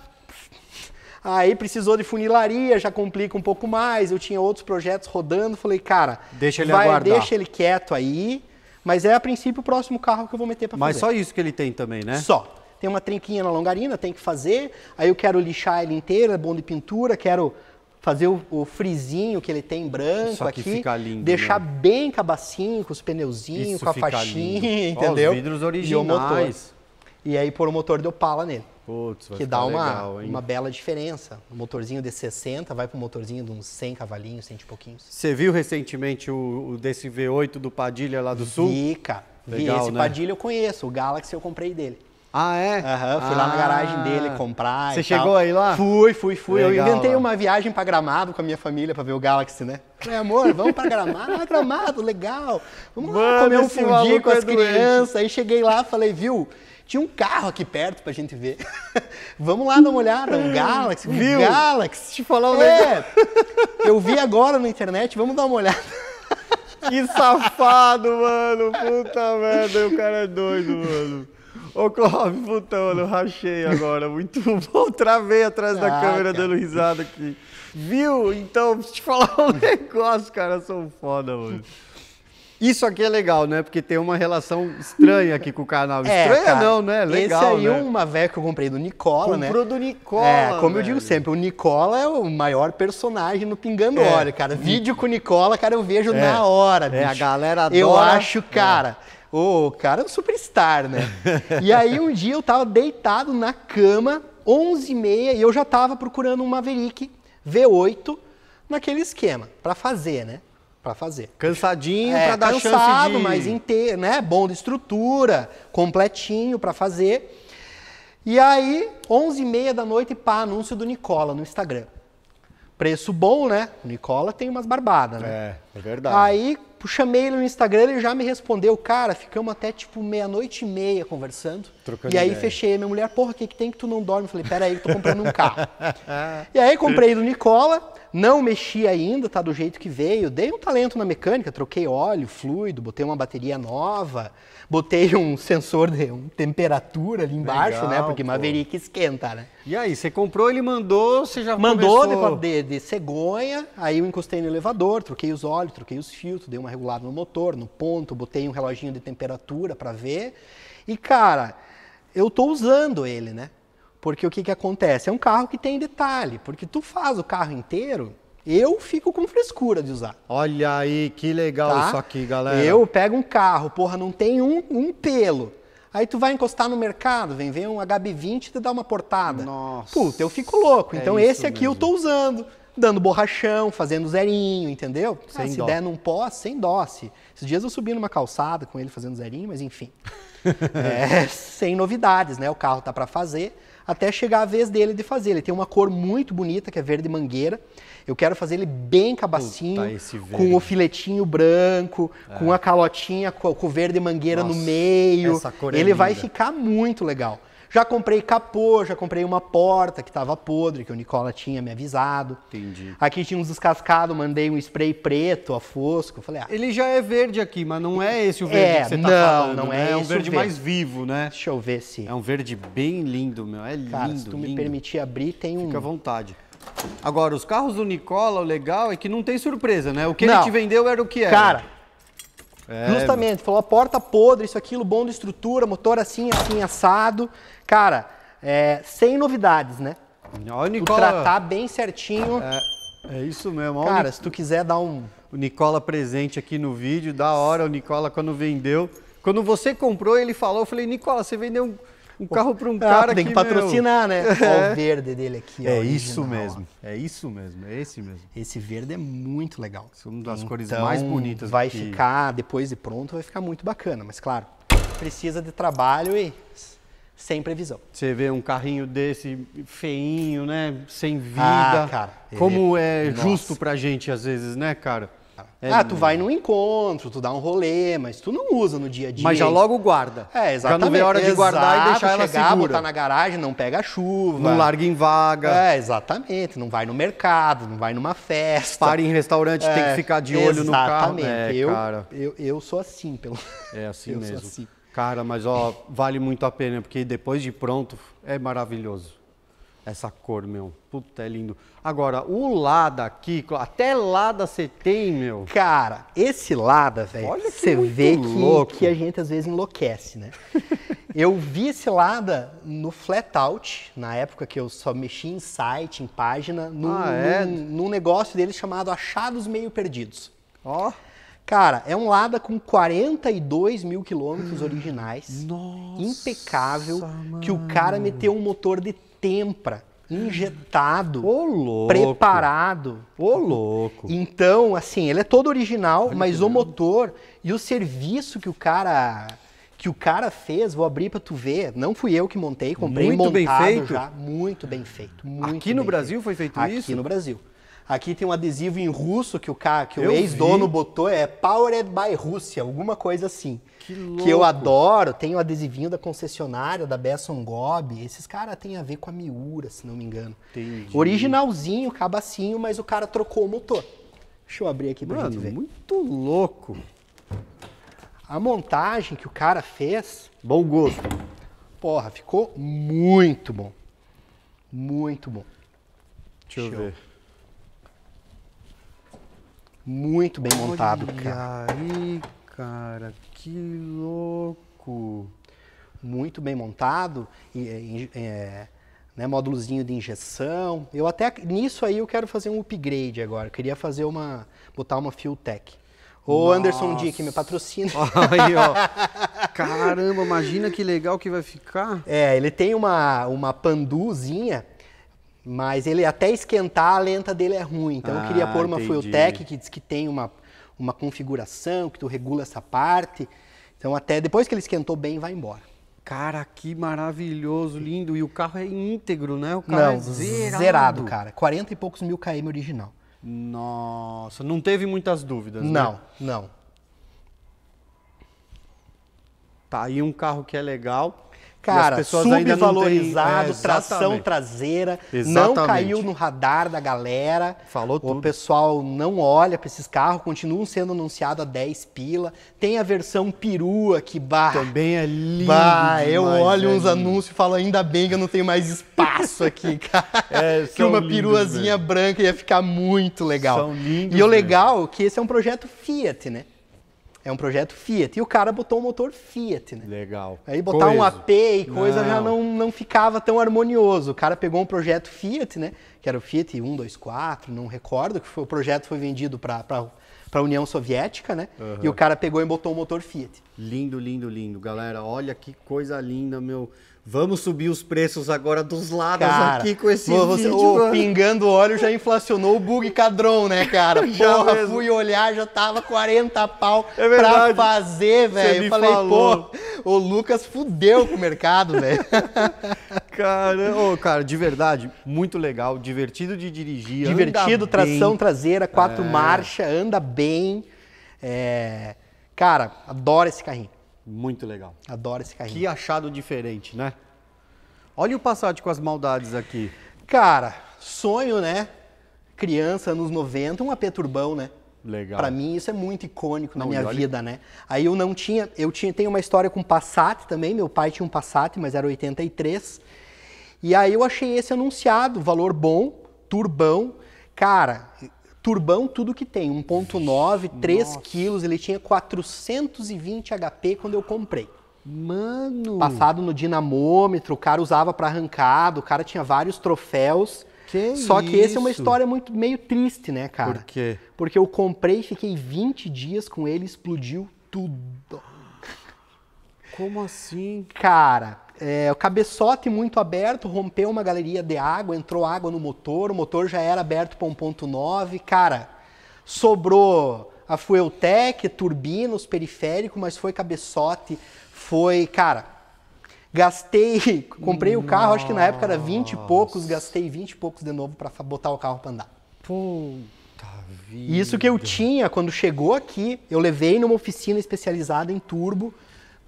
Speaker 2: Aí precisou de funilaria, já complica um pouco mais. Eu tinha outros projetos rodando, falei, cara, deixa ele vai, deixa ele quieto aí. Mas é a princípio o próximo carro que eu vou meter pra fazer. Mas só isso
Speaker 1: que ele tem também, né? Só
Speaker 2: tem uma trinquinha na longarina, tem que fazer, aí eu quero lixar ele inteiro, é bom de pintura, quero fazer o, o frisinho que ele tem branco Só aqui, aqui fica lindo, deixar né? bem cabacinho, com os pneuzinhos, com a faixinha, lindo. entendeu? Ó, os vidros originais. E, e aí pôr o motor de Opala nele. Putz, que dá uma, legal, uma bela diferença. O motorzinho de 60 vai para um motorzinho de uns 100 cavalinhos, 100 e pouquinhos.
Speaker 1: Você viu recentemente o, o desse V8 do Padilha lá do Sul? Fica. Legal, Vi, esse né? Padilha
Speaker 2: eu conheço, o Galaxy eu comprei dele.
Speaker 1: Ah, é? Aham, uhum, fui ah, lá na ah. garagem dele comprar. Você chegou tal. aí lá? Fui,
Speaker 2: fui, fui. Legal, eu inventei lá. uma viagem para Gramado com a minha família para ver o Galaxy, né? Falei, amor, vamos para Gramado? Ah, Gramado, legal. Vamos Mano, lá comer um fundi com as é crianças. Aí cheguei lá, falei, viu? Tinha um carro aqui perto pra gente ver. vamos lá dar uma olhada, um Galaxy, um viu? Galaxy. Te falar o é. eu vi agora na internet, vamos dar uma olhada. que safado, mano. Puta
Speaker 1: merda, o cara é doido, mano. Ô, Clóvis, putão, eu rachei agora. Muito bom. Travei atrás ah, da câmera cara. dando risada aqui. Viu? Então, deixa eu te falar um negócio, cara. sou foda, mano. Isso aqui é legal, né? Porque tem uma relação
Speaker 2: estranha aqui com o canal. É, estranha cara, não, né? Legal, Esse aí né? uma velha que eu comprei do Nicola, Comprou né? Comprou do Nicola, É, como velho. eu digo sempre, o Nicola é o maior personagem no Pingando é. Óleo, cara. Vídeo com o Nicola, cara, eu vejo é. na hora, bicho. É, a galera adora. Eu acho, cara... É o cara é um superstar, né? e aí um dia eu tava deitado na cama, 11 e meia, e eu já tava procurando um Maverick V8 naquele esquema, para fazer, né? Para fazer. Cansadinho é, para dar cansado, chance de... mas inteiro, né? Bom de estrutura, completinho para fazer. E aí, 11 e meia da noite, pá, anúncio do Nicola no Instagram preço bom, né? O Nicola tem umas barbadas, né? É, é verdade. Aí chamei ele no Instagram, ele já me respondeu, cara, ficamos até tipo meia-noite e meia conversando. Trocando e aí ideia. fechei minha mulher, porra, o que, que tem que tu não dorme? Eu falei, peraí, eu tô comprando um carro. e aí comprei do Nicola, não mexi ainda, tá do jeito que veio. Dei um talento na mecânica, troquei óleo, fluido, botei uma bateria nova, botei um sensor de um, temperatura ali embaixo, né? Legal, né? Porque pô. Maverick esquenta, né? E aí, você comprou, ele mandou, você já Mandou começou... de, de, de cegonha, aí eu encostei no elevador, troquei os óleos, troquei os filtros, dei uma regulada no motor, no ponto, botei um reloginho de temperatura para ver. E cara, eu tô usando ele, né? Porque o que, que acontece? É um carro que tem detalhe, porque tu faz o carro inteiro, eu fico com frescura de usar. Olha aí, que legal tá? isso aqui, galera. Eu pego um carro, porra, não tem um, um pelo. Aí tu vai encostar no mercado, vem ver um HB20 e te dá uma portada. Nossa. Puta, eu fico louco. É então esse aqui mesmo. eu tô usando, dando borrachão, fazendo zerinho, entendeu? Sem ah, se dó. der num pó, sem doce. Esses dias eu subi numa calçada com ele fazendo zerinho, mas enfim.
Speaker 1: é,
Speaker 2: sem novidades, né? O carro tá para fazer até chegar a vez dele de fazer. Ele tem uma cor muito bonita, que é verde mangueira. Eu quero fazer ele bem cabacinho, Puta, com o filetinho branco, é. com a calotinha com o verde mangueira Nossa, no meio. É ele vai ficar muito legal. Já comprei capô, já comprei uma porta que estava podre, que o Nicola tinha me avisado. Entendi. Aqui tinha uns descascados, mandei um spray preto, a fosco. Falei, ah,
Speaker 1: Ele já é verde aqui, mas não é esse o é, verde é, que você tá não, tá falando. Não, não é né? É, é um verde, verde mais vivo, né? Deixa eu ver se... É um verde bem lindo, meu. É lindo, Cara, se tu lindo. me permitir abrir, tem um... Fica à vontade. Agora, os carros do Nicola, o legal é que não tem surpresa, né? O que não. ele te
Speaker 2: vendeu era o que era. Cara, é, Justamente, falou a porta podre, isso, aquilo, bom de estrutura, motor assim, assim, assado. Cara, é, sem novidades, né? Olha o Nicola. Tu tratar bem certinho. É, é isso mesmo. Cara, se tu quiser
Speaker 1: dar um. O Nicola presente aqui no vídeo, da hora, o Nicola quando vendeu. Quando você comprou, ele falou, eu falei, Nicola, você vendeu um um carro para um ah, cara tem que, que patrocinar, meu... né? Olha é. o verde dele aqui. É isso mesmo.
Speaker 2: É isso mesmo. É esse mesmo. Esse verde é muito legal. Isso é uma das então, cores mais bonitas. Vai aqui. ficar depois de pronto, vai ficar muito bacana. Mas claro, precisa de trabalho e sem previsão.
Speaker 1: Você vê um carrinho desse
Speaker 2: feinho,
Speaker 1: né? Sem ah, vida. Ah, cara. Como ele... é Nossa. justo para gente às vezes, né, cara? É, ah, tu vai
Speaker 2: num encontro, tu dá um rolê, mas tu não usa no dia a dia. Mas já logo guarda. É, exatamente. Já não vê hora de Exato, guardar e deixar ela chegar, segura. botar na garagem, não pega chuva. Não larga em vaga. É, exatamente. Não vai no mercado, não vai numa festa. Para em restaurante, é, tem que é, ficar de olho no carro. Exatamente. É, eu, eu, eu, sou assim, pelo É assim eu mesmo. Assim.
Speaker 1: Cara, mas ó, vale muito a pena, porque depois de pronto, é maravilhoso essa cor, meu. Puta, é lindo. Agora, o Lada aqui, até Lada você
Speaker 2: tem, meu. Cara, esse Lada, velho, você vê que, que, a gente às vezes enlouquece, né? eu vi esse Lada no Flatout, na época que eu só mexia em site, em página, num, ah, é? num, num negócio dele chamado Achados Meio Perdidos. Ó. Oh. Cara, é um Lada com 42 mil quilômetros originais. Nossa, impecável. Mano. Que o cara meteu um motor de tempra injetado, oh, preparado. Ô, oh, louco! Então, assim, ele é todo original, Olha mas o motor e o serviço que o cara que o cara fez, vou abrir para tu ver, não fui eu que montei, comprei muito montado bem feito. já, muito bem feito. Muito Aqui bem no Brasil feito. foi feito Aqui isso? Aqui no Brasil. Aqui tem um adesivo em russo que o, cara, que eu o ex-dono botou, é Powered by Rússia, alguma coisa assim. Que louco. Que eu adoro, tem o um adesivinho da concessionária, da Besson Gob. Esses caras têm a ver com a Miura, se não me engano. Entendi. Originalzinho, cabacinho, mas o cara trocou o motor. Deixa eu abrir aqui pra Mano, gente ver. muito louco. A montagem que o cara fez... Bom gosto. Porra, ficou muito bom. Muito bom. Deixa, Deixa eu ver muito bem montado, Olha cara. aí, cara, que louco! Muito bem montado, e, é, é, né, módulozinho de injeção. Eu até nisso aí eu quero fazer um upgrade agora. Eu queria fazer uma, botar uma Fueltech. Ô Anderson Dick, me patrocina. Aí, ó. Caramba, imagina que legal que vai ficar. É, ele tem uma, uma panduzinha mas ele até esquentar, a lenta dele é ruim. Então ah, eu queria ah, pôr uma FuelTech que diz que tem uma, uma configuração, que tu regula essa parte. Então até depois que ele esquentou bem, vai embora.
Speaker 1: Cara, que maravilhoso, lindo. E o carro é íntegro, né? O
Speaker 2: carro não, é zerado. zerado, cara. 40 e poucos mil km original. Nossa, não
Speaker 1: teve muitas dúvidas, né? Não, né? não. Tá aí um carro que é legal. Cara, subvalorizado, tem... é, tração traseira,
Speaker 2: exatamente. não caiu no radar da galera. Falou tudo. O pessoal não olha para esses carros, continuam sendo anunciados a 10 pila. Tem a versão perua que bah, também é lindo. Bah, eu né, olho é uns lindo. anúncios e falo ainda bem que eu não tenho mais espaço aqui, cara. É, que uma peruazinha branca ia ficar muito legal. São lindos, e o legal é que esse é um projeto Fiat, né? É um projeto Fiat. E o cara botou um motor Fiat, né? Legal. Aí botar Coeso. um AP e coisa não. já não, não ficava tão harmonioso. O cara pegou um projeto Fiat, né? Que era o Fiat 124, não recordo, que foi, o projeto foi vendido para para a União Soviética, né? Uhum. E o cara pegou e botou o motor Fiat. Lindo, lindo, lindo. Galera, olha que coisa linda, meu. Vamos subir os preços agora dos lados cara, aqui com esse você, vídeo. Ô, mano. Pingando óleo já inflacionou o bug cadrão, né, cara? Porra, mesmo. fui olhar, já tava 40 pau é pra fazer, velho. Eu falei, falou. pô, o Lucas fudeu com o mercado, velho. Cara, cara, de
Speaker 1: verdade, muito legal, divertido de dirigir. Divertido, tração bem. traseira, quatro é. marchas,
Speaker 2: anda bem. É... Cara, adoro esse carrinho. Muito legal. Adoro esse carrinho. Que achado diferente, né? Olha o Passat com as maldades aqui. Cara, sonho, né? Criança, anos 90, um AP turbão, né? Legal. Para mim isso é muito icônico na minha olha... vida, né? Aí eu não tinha, eu tinha, tenho uma história com Passat também, meu pai tinha um Passat, mas era 83. E aí eu achei esse anunciado, valor bom, turbão. Cara, Turbão, tudo que tem, 1.9, 3 quilos, ele tinha 420 HP quando eu comprei. Mano! Passado no dinamômetro, o cara usava para arrancado, o cara tinha vários troféus. Que Só isso? que esse é uma história muito meio triste, né, cara? Por quê? Porque eu comprei, fiquei 20 dias com ele, explodiu tudo. Como assim? Cara, é, o cabeçote muito aberto, rompeu uma galeria de água, entrou água no motor, o motor já era aberto para 1.9. Cara, sobrou a Fueltec, turbina, os periféricos, mas foi cabeçote, foi, cara, gastei, comprei Nossa. o carro, acho que na época era 20 e poucos, gastei 20 e poucos de novo para botar o carro para andar. Puta vida. Isso que eu tinha quando chegou aqui, eu levei numa oficina especializada em turbo,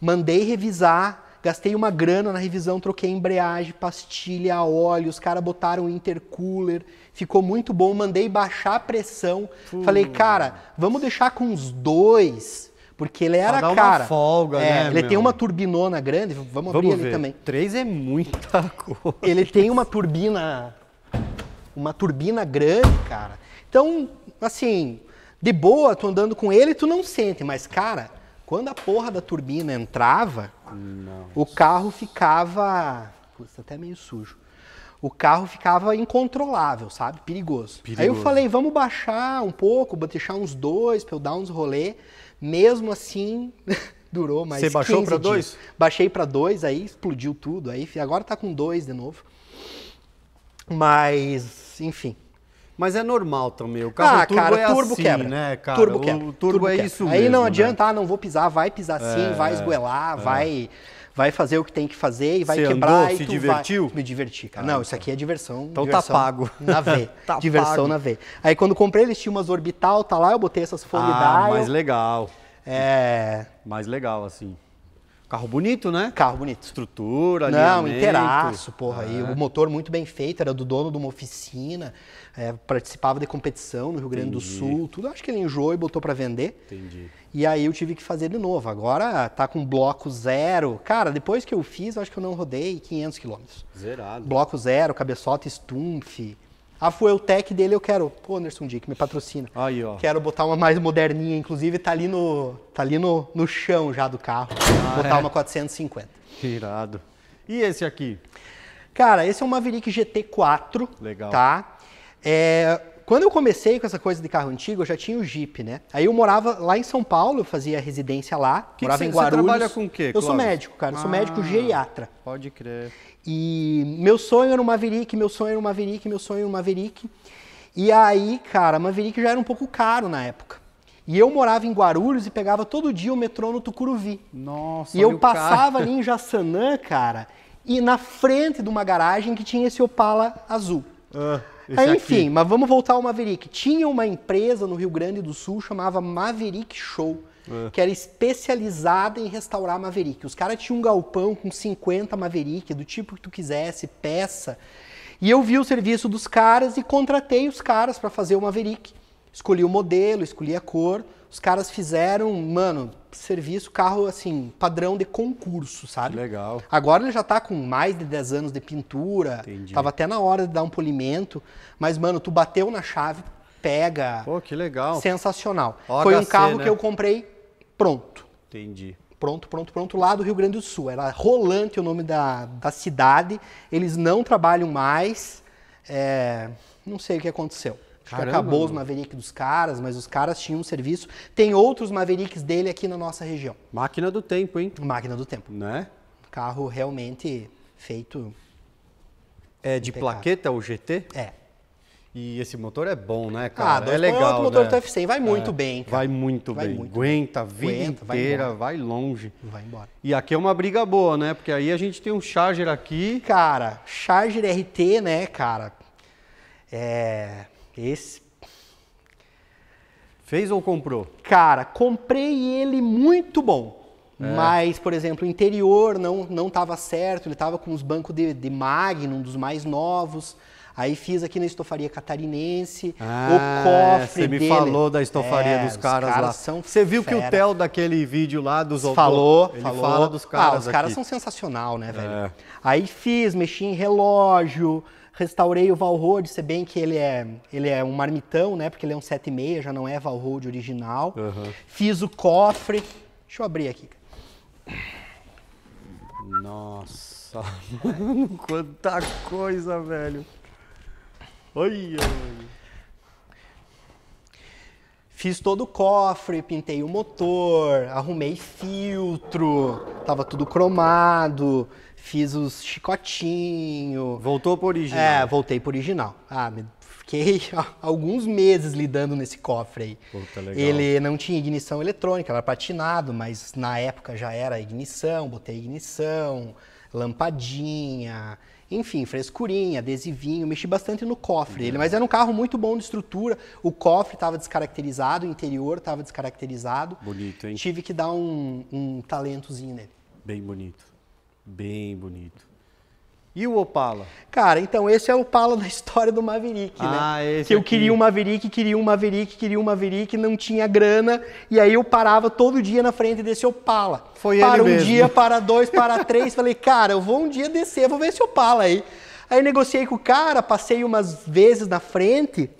Speaker 2: mandei revisar, gastei uma grana na revisão, troquei embreagem, pastilha, óleo, os caras botaram intercooler, ficou muito bom, mandei baixar a pressão. Falei, cara, vamos deixar com uns dois, porque ele era dá cara. Uma folga, é, né, ele meu? tem uma turbinona grande, vamos, vamos abrir ver. ele também. Três é muita coisa. Ele tem uma turbina, uma turbina grande, cara. Então, assim, de boa, tu andando com ele, tu não sente, mas cara, quando a porra da turbina entrava, o carro ficava. Putz, tá até meio sujo. O carro ficava incontrolável, sabe? Perigoso. Perigoso. Aí eu falei, vamos baixar um pouco, deixar uns dois pra eu dar uns rolê. Mesmo assim, durou mais. Você baixou para dois? Baixei para dois, aí explodiu tudo. Aí agora tá com dois de novo. Mas, enfim,
Speaker 1: mas é normal também. O carro ah, turbo cara, é turbo assim, quebra. né, cara? Turbo quebra. O turbo, turbo é quebra. isso Aí mesmo, não né? adianta,
Speaker 2: né? ah, não vou pisar, vai pisar é, sim, vai esgoelar, é. vai vai fazer o que tem que fazer e vai Você quebrar andou, e se divertiu? Vai... Me diverti, cara. Ah, não, isso aqui é diversão. Então tá diversão tá pago. Na V. tá diversão pago. na V. Aí quando comprei eles tinham umas orbital, tá lá, eu botei essas folidades. Ah, mais
Speaker 1: legal. É. Mais legal, assim.
Speaker 2: Carro bonito, né? Carro
Speaker 1: bonito. Estrutura, Não, interaço porra. É. E o
Speaker 2: motor muito bem feito, era do dono de uma oficina é, participava de competição no Rio Grande Entendi. do Sul, tudo. Acho que ele enjoou e botou para vender. Entendi. E aí eu tive que fazer de novo. Agora tá com bloco zero. Cara, depois que eu fiz, eu acho que eu não rodei 500 quilômetros. Zerado. Bloco zero, cabeçota, stumpf. A Fueltec dele eu quero. Pô, Anderson Dick, me patrocina. Aí, ó. Quero botar uma mais moderninha, inclusive tá ali no, tá ali no, no chão já do carro. Ah, botar é? uma 450. Irado. E esse aqui? Cara, esse é um Maverick GT4. Legal. Tá? É, quando eu comecei com essa coisa de carro antigo, eu já tinha o Jeep, né? Aí eu morava lá em São Paulo, fazia residência lá, que morava que em Guarulhos. Você trabalha com o quê, Eu sou médico, cara. Ah, sou médico geriatra.
Speaker 1: Pode crer.
Speaker 2: E meu sonho era um Maverick, meu sonho era um Maverick, meu sonho era um Maverick. E aí, cara, Maverick já era um pouco caro na época. E eu morava em Guarulhos e pegava todo dia o metrô no Tucuruvi. Nossa, E eu passava cara. ali em Jaçanã, cara, e na frente de uma garagem que tinha esse Opala azul. Ah. Aí, enfim, mas vamos voltar ao Maverick. Tinha uma empresa no Rio Grande do Sul chamava Maverick Show, é. que era especializada em restaurar Maverick. Os caras tinham um galpão com 50 Maverick, do tipo que tu quisesse, peça. E eu vi o serviço dos caras e contratei os caras para fazer o Maverick. Escolhi o modelo, escolhi a cor os caras fizeram, mano, serviço, carro assim, padrão de concurso, sabe? Legal. Agora ele já tá com mais de 10 anos de pintura. Entendi. Tava até na hora de dar um polimento. Mas, mano, tu bateu na chave, pega. Pô, que legal. Sensacional. Foi um carro né? que eu comprei pronto. Entendi pronto, pronto, pronto, lá do Rio Grande do Sul. Era Rolante o nome da, da cidade. Eles não trabalham mais. É, não sei o que aconteceu. Caramba, acabou mano. os Maverick dos caras, mas os caras tinham um serviço. Tem outros Mavericks dele aqui na nossa região. Máquina do tempo, hein? Máquina do tempo. Né? Carro realmente feito. É de plaqueta o GT? É.
Speaker 1: E esse motor é bom, né, ah, cara? Ah, é legal. O motor né? do F100 vai muito é, bem. Cara. Vai muito vai bem. Muito Aguenta a vida Aguenta, inteira, vai, vai, longe. Vai embora. E aqui é uma briga boa, né? Porque aí a gente tem um Charger aqui. Cara, Charger RT, né,
Speaker 2: cara? É. Esse. Fez ou comprou? Cara, comprei ele muito bom. É. Mas, por exemplo, o interior não não estava certo, ele estava com os bancos de, de Magnum, dos mais novos. Aí fiz aqui na estofaria catarinense, ah, o cofre Você me dele. falou da estofaria é, dos caras, caras lá. São você viu fera. que o Theo daquele vídeo lá dos falou, ele falou. fala dos ah, caras. Ah, os aqui. caras são sensacional, né, é. velho? É. Aí fiz, mexi em relógio, restaurei o Valrhode, se bem que ele é, ele é um marmitão, né? Porque ele é um 7,5, já não é Valrhode original. Uhum. Fiz o cofre. Deixa eu abrir aqui.
Speaker 1: Nossa, mano,
Speaker 2: quanta coisa, velho. Oi, oi. Fiz todo o cofre, pintei o motor, arrumei filtro, tava tudo cromado fiz os chicotinho. Voltou pro original. É, voltei pro original. Ah, fiquei alguns meses lidando nesse cofre aí. Puta, legal. Ele não tinha ignição eletrônica, era patinado, mas na época já era ignição, botei ignição, lampadinha, enfim, frescurinha, adesivinho, mexi bastante no cofre dele, uhum. mas era um carro muito bom de estrutura. O cofre estava descaracterizado, o interior estava descaracterizado. Bonito, hein? Tive que dar um, um talentozinho nele. Bem bonito. Bem bonito. E o Opala? Cara, então esse é o Opala da história do Maverick, né? ah, né? Esse que eu aqui. queria um Maverick, queria um Maverick, queria um Maverick, não tinha grana, e aí eu parava todo dia na frente desse Opala. Foi para ele um mesmo. dia, para dois, para três, falei, cara, eu vou um dia descer, vou ver esse Opala aí. Aí negociei com o cara, passei umas vezes na frente,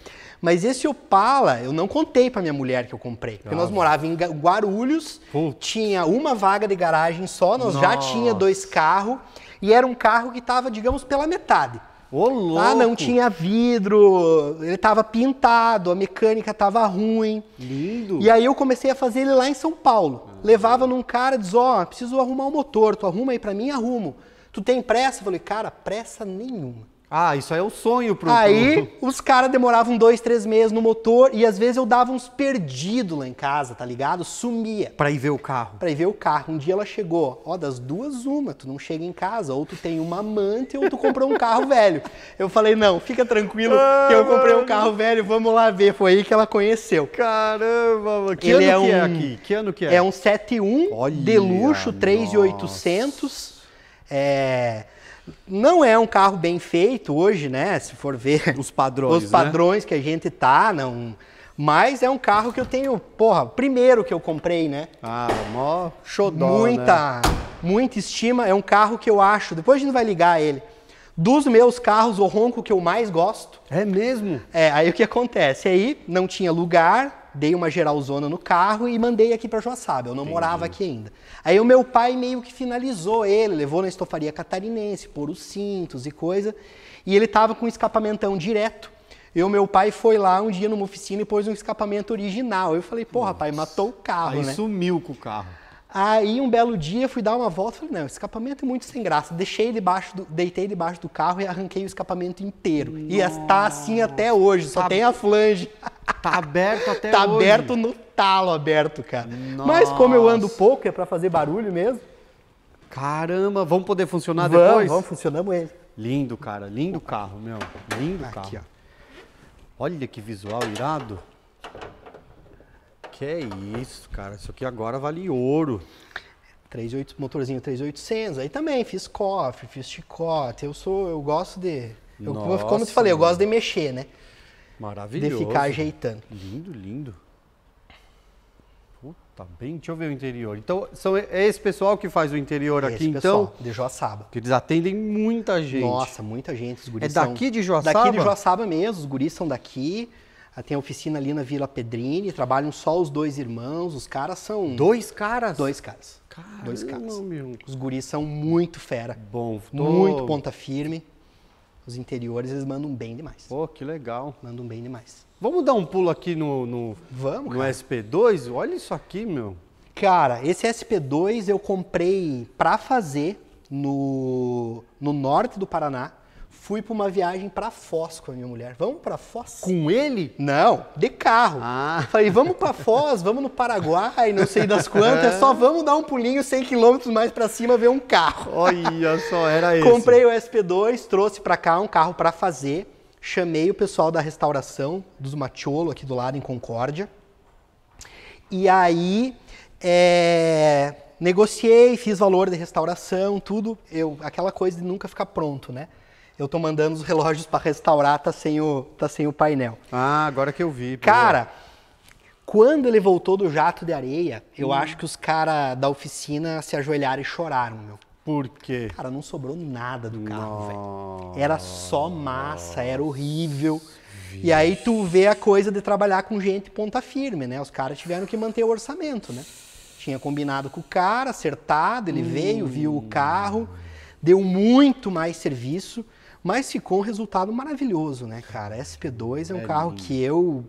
Speaker 2: mas esse Opala, eu não contei para minha mulher que eu comprei. Porque Nossa. nós ah. morávamos em Guarulhos, tinha uma vaga de garagem só, nós Nossa. já tinha dois carros. E era um carro que estava, digamos, pela metade. Ô, louco. Ah, não tinha vidro, ele estava pintado, a mecânica estava ruim. Lindo. E aí eu comecei a fazer ele lá em São Paulo. Levava num cara, diz, ó, oh, preciso arrumar o um motor, tu arruma aí para mim, arrumo. Tu tem pressa? Eu falei, cara, pressa nenhuma. Ah, isso aí é o um sonho pro. Aí pro... os caras demoravam dois, três meses no motor e às vezes eu dava uns perdidos lá em casa, tá ligado? Sumia.
Speaker 1: Pra ir ver o carro.
Speaker 2: Pra ir ver o carro. Um dia ela chegou, ó, das duas, uma, tu não chega em casa, ou tu tem uma amante ou tu comprou um carro velho. Eu falei, não, fica tranquilo ah, que eu comprei um carro velho, vamos lá ver. Foi aí que ela conheceu. Caramba, que Ele ano é que é aqui? Que ano que é? É um 71 de luxo, 3800. É não é um carro bem feito hoje, né? Se for ver os padrões, os né? padrões né? que a gente tá, não. Mas é um carro que eu tenho, porra, primeiro que eu comprei, né? Ah, mó xodó, Muita, né? muita estima. É um carro que eu acho, depois a gente vai ligar ele. Dos meus carros, o ronco que eu mais gosto. É mesmo? É, aí o que acontece? Aí não tinha lugar, dei uma geralzona no carro e mandei aqui para Joaçaba. Eu não Entendi. morava aqui ainda. Aí o meu pai meio que finalizou ele, levou na estofaria catarinense, pôr os cintos e coisa. E ele tava com um escapamentão direto. E o meu pai foi lá um dia numa oficina e pôs um escapamento original. Eu falei, porra, Nossa. pai, matou o carro, Aí né? sumiu com o carro. Aí um belo dia fui dar uma volta, falei, não, escapamento é muito sem graça. Deixei debaixo do, deitei debaixo do carro e arranquei o escapamento inteiro. É, tá assim Nossa. E está assim até hoje, só tá, tem a flange. Tá aberto até tá hoje. Tá aberto no talo aberto, cara. Nossa. Mas como eu ando pouco, é para fazer barulho mesmo.
Speaker 1: Caramba, vamos poder funcionar vamos, depois? Vamos, funcionamos ele. Lindo, cara, lindo carro, meu. Lindo Aqui, carro. Aqui, ó. Olha que visual irado.
Speaker 2: Que é isso, cara. Isso aqui agora vale ouro. 38, motorzinho 3800, aí também fiz cofre, fiz chicote. Eu sou, eu gosto de, eu, Nossa, como te falei, eu gosto de mexer, né?
Speaker 1: Maravilhoso. De ficar ajeitando. Lindo, lindo. Puta, bem, deixa eu ver o interior. Então, são, é esse pessoal que faz o interior esse aqui, então? pessoal, então?
Speaker 2: de Joaçaba.
Speaker 1: Que eles atendem muita gente. Nossa,
Speaker 2: muita gente. Os guris é daqui de Joaçaba? Daqui de Joaçaba mesmo, os guris são daqui. Ah, tem a oficina ali na Vila Pedrini, trabalham só os dois irmãos, os caras são. Dois caras? Dois caras. Caramba, dois caras. Meu. Os guris são muito fera. Bom, tô... muito ponta firme. Os interiores eles mandam bem demais. Pô, que legal. Mandam bem demais.
Speaker 1: Vamos dar um pulo aqui no, no, Vamos, no
Speaker 2: SP2? Olha isso aqui, meu. Cara, esse SP2 eu comprei para fazer no, no norte do Paraná fui para uma viagem para Foz com a minha mulher. Vamos para Foz? Com ele? Não, de carro. Ah. Falei, vamos para Foz, vamos no Paraguai, não sei das quantas, é. só vamos dar um pulinho 100 quilômetros mais para cima ver um carro. Olha só, era isso. Comprei o SP2, trouxe para cá um carro para fazer, chamei o pessoal da restauração dos Macholo aqui do lado em Concórdia. E aí, é, negociei, fiz valor de restauração, tudo, eu, aquela coisa de nunca ficar pronto, né? eu tô mandando os relógios para restaurar, tá sem, o, tá sem o painel. Ah, agora que eu vi. Cara, quando ele voltou do jato de areia, eu hum. acho que os caras da oficina se ajoelharam e choraram, meu. Por quê? Cara, não sobrou nada do carro, velho. Era só massa, era horrível. Vixe. E aí tu vê a coisa de trabalhar com gente ponta firme, né? Os caras tiveram que manter o orçamento, né? Tinha combinado com o cara, acertado, ele hum. veio, viu o carro, deu muito mais serviço. Mas ficou um resultado maravilhoso, né, cara? SP2 é um é carro lindo. que eu.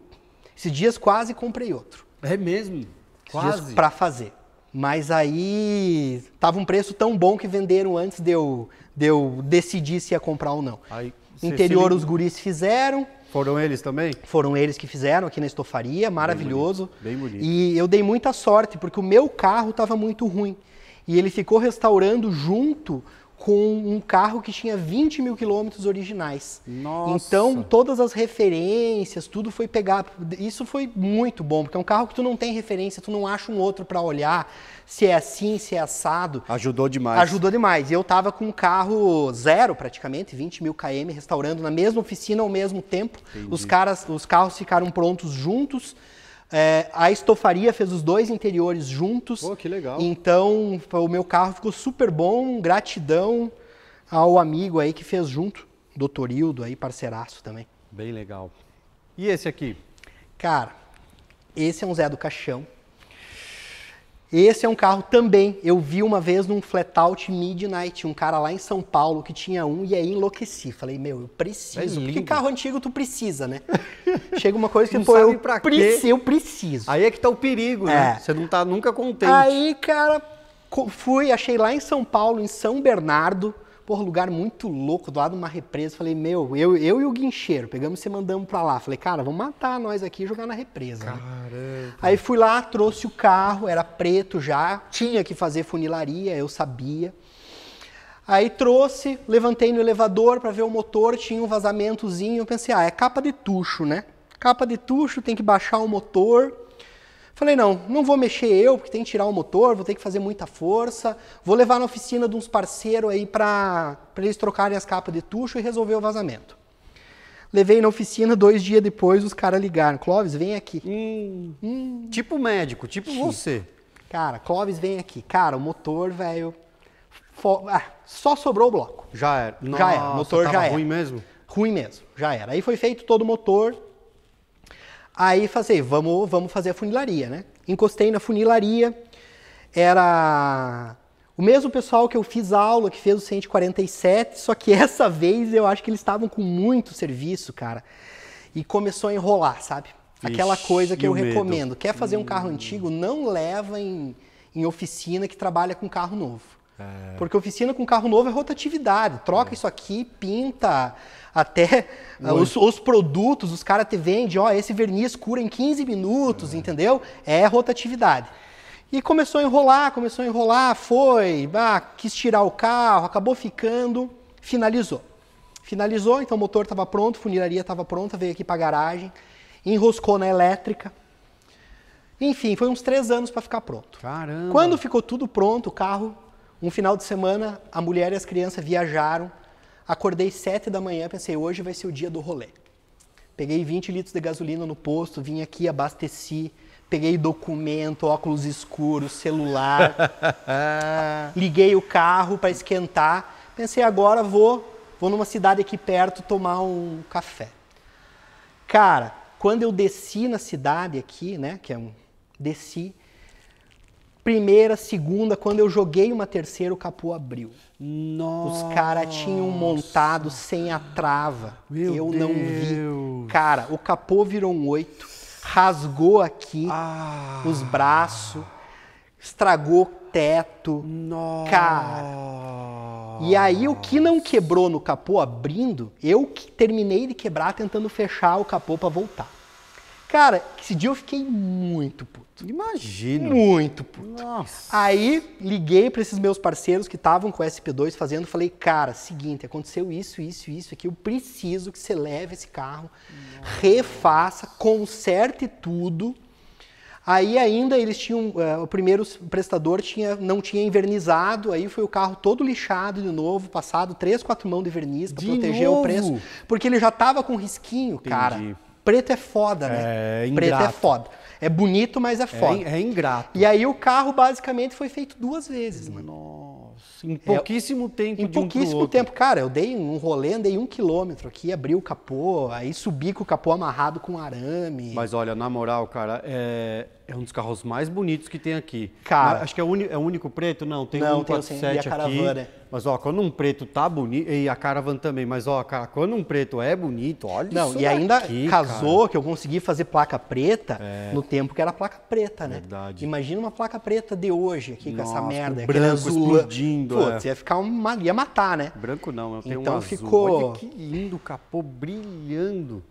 Speaker 2: Esses dias quase comprei outro. É mesmo? Quase. Para fazer. Mas aí tava um preço tão bom que venderam antes de eu, de eu decidir se ia comprar ou não. Aí, Interior os guris fizeram. Foram eles também? Foram eles que fizeram aqui na estofaria, maravilhoso. Bem bonito. Bem bonito. E eu dei muita sorte, porque o meu carro estava muito ruim. E ele ficou restaurando junto com um carro que tinha 20 mil quilômetros originais. Nossa. Então, todas as referências, tudo foi pegar. Isso foi muito bom, porque é um carro que tu não tem referência, tu não acha um outro para olhar se é assim, se é assado. Ajudou
Speaker 1: demais. Ajudou
Speaker 2: demais. E eu tava com um carro zero, praticamente, 20 mil km, restaurando na mesma oficina ao mesmo tempo. Entendi. Os caras, os carros ficaram prontos juntos. É, a estofaria fez os dois interiores juntos. Pô, que legal. Então, o meu carro ficou super bom. Gratidão ao amigo aí que fez junto, doutor Hildo aí, parceiraço também.
Speaker 1: Bem legal.
Speaker 2: E esse aqui? Cara, esse é um Zé do Caixão. Esse é um carro também, eu vi uma vez num flatout Midnight, um cara lá em São Paulo que tinha um e aí enlouqueci. Falei, meu, eu preciso, é porque carro antigo tu precisa, né? Chega uma coisa que não eu, pra quê? eu preciso. Aí é que tá o perigo, né? é. né? Você não tá nunca contente. Aí, cara, fui, achei lá em São Paulo, em São Bernardo, Porra, lugar muito louco, do lado de uma represa. Falei, meu, eu, eu e o guincheiro, pegamos e mandamos pra lá. Falei, cara, vamos matar nós aqui e jogar na represa. Né? Aí fui lá, trouxe o carro, era preto já, tinha que fazer funilaria, eu sabia. Aí trouxe, levantei no elevador para ver o motor, tinha um vazamentozinho. Eu pensei, ah, é capa de tucho, né? Capa de tucho, tem que baixar o motor Falei, não, não vou mexer eu, porque tem que tirar o motor, vou ter que fazer muita força. Vou levar na oficina de uns parceiros aí para eles trocarem as capas de tucho e resolver o vazamento. Levei na oficina, dois dias depois os caras ligaram. Clóvis, vem aqui. Hum, hum.
Speaker 1: Tipo médico, tipo, tipo você.
Speaker 2: Cara, Clóvis, vem aqui. Cara, o motor, velho... Fo... Ah, só sobrou o bloco.
Speaker 1: Já era. Nossa, já era. O motor já era. ruim
Speaker 2: mesmo? Ruim mesmo, já era. Aí foi feito todo o motor, Aí fazer, assim, vamos, vamos fazer a funilaria, né? Encostei na funilaria, era o mesmo pessoal que eu fiz aula, que fez o 147, só que essa vez eu acho que eles estavam com muito serviço, cara. E começou a enrolar, sabe? Aquela Ixi, coisa que eu medo. recomendo. Quer fazer um carro hum. antigo, não leva em, em oficina que trabalha com carro novo. Porque oficina com carro novo é rotatividade. Troca é. isso aqui, pinta, até ah, os, os, produtos, os caras te vendem, ó, esse verniz cura em 15 minutos, é. entendeu? É rotatividade. E começou a enrolar, começou a enrolar, foi, ah, quis tirar o carro, acabou ficando, finalizou. Finalizou, então o motor estava pronto, funilaria estava pronta, veio aqui para a garagem, enroscou na elétrica. Enfim, foi uns três anos para ficar pronto. Caramba! Quando ficou tudo pronto, o carro um final de semana, a mulher e as crianças viajaram. Acordei sete da manhã, pensei, hoje vai ser o dia do rolê. Peguei 20 litros de gasolina no posto, vim aqui, abasteci, peguei documento, óculos escuros, celular. liguei o carro para esquentar. Pensei, agora vou, vou numa cidade aqui perto tomar um café. Cara, quando eu desci na cidade aqui, né, que é um desci, primeira, segunda, quando eu joguei uma terceira, o capô abriu. Nossa. Os caras tinham montado sem a trava. Meu eu Deus. não vi. Cara, o capô virou um oito, rasgou aqui ah. os braços, estragou teto. Nossa. Cara. E aí o que não quebrou no capô abrindo, eu que terminei de quebrar tentando fechar o capô para voltar. Cara, esse dia eu fiquei muito puto puto. Muito puto. Nossa. Aí liguei para esses meus parceiros que estavam com o SP2 fazendo, falei, cara, seguinte, aconteceu isso, isso, isso aqui, eu preciso que você leve esse carro, Nossa. refaça, conserte tudo. Aí ainda eles tinham, uh, o primeiro prestador tinha, não tinha invernizado, aí foi o carro todo lixado de novo, passado três, quatro mãos de verniz para proteger novo? o preço, porque ele já estava com risquinho, Entendi. cara. Preto é foda, né? É, Preto é foda. É bonito, mas é, é foda. É, é ingrato. E aí o carro basicamente foi feito duas vezes, mano. Nossa, em é, pouquíssimo é, tempo. Em pouquíssimo um tempo, cara. Eu dei um rolê, andei um quilômetro aqui, abri o capô, aí subi com o capô amarrado com arame.
Speaker 1: Mas olha, na moral, cara, é, é um dos carros mais bonitos que tem aqui. Cara, não, acho que é, uni, é o único preto, não, tem não, um 47 aqui. Né? Mas ó, quando um preto tá bonito, e a Caravan também, mas ó, cara, quando um preto é bonito, olha não, isso. Não, e ainda aqui, casou
Speaker 2: cara. que eu consegui fazer placa preta é. no tempo que era placa preta, né? Verdade. Imagina uma placa preta de hoje aqui Nossa, com essa merda, com branco azul. explodindo, Putz, é. ia ficar uma ia matar, né? Branco não, eu tenho então, um azul. ficou olha que lindo capô
Speaker 1: brilhando.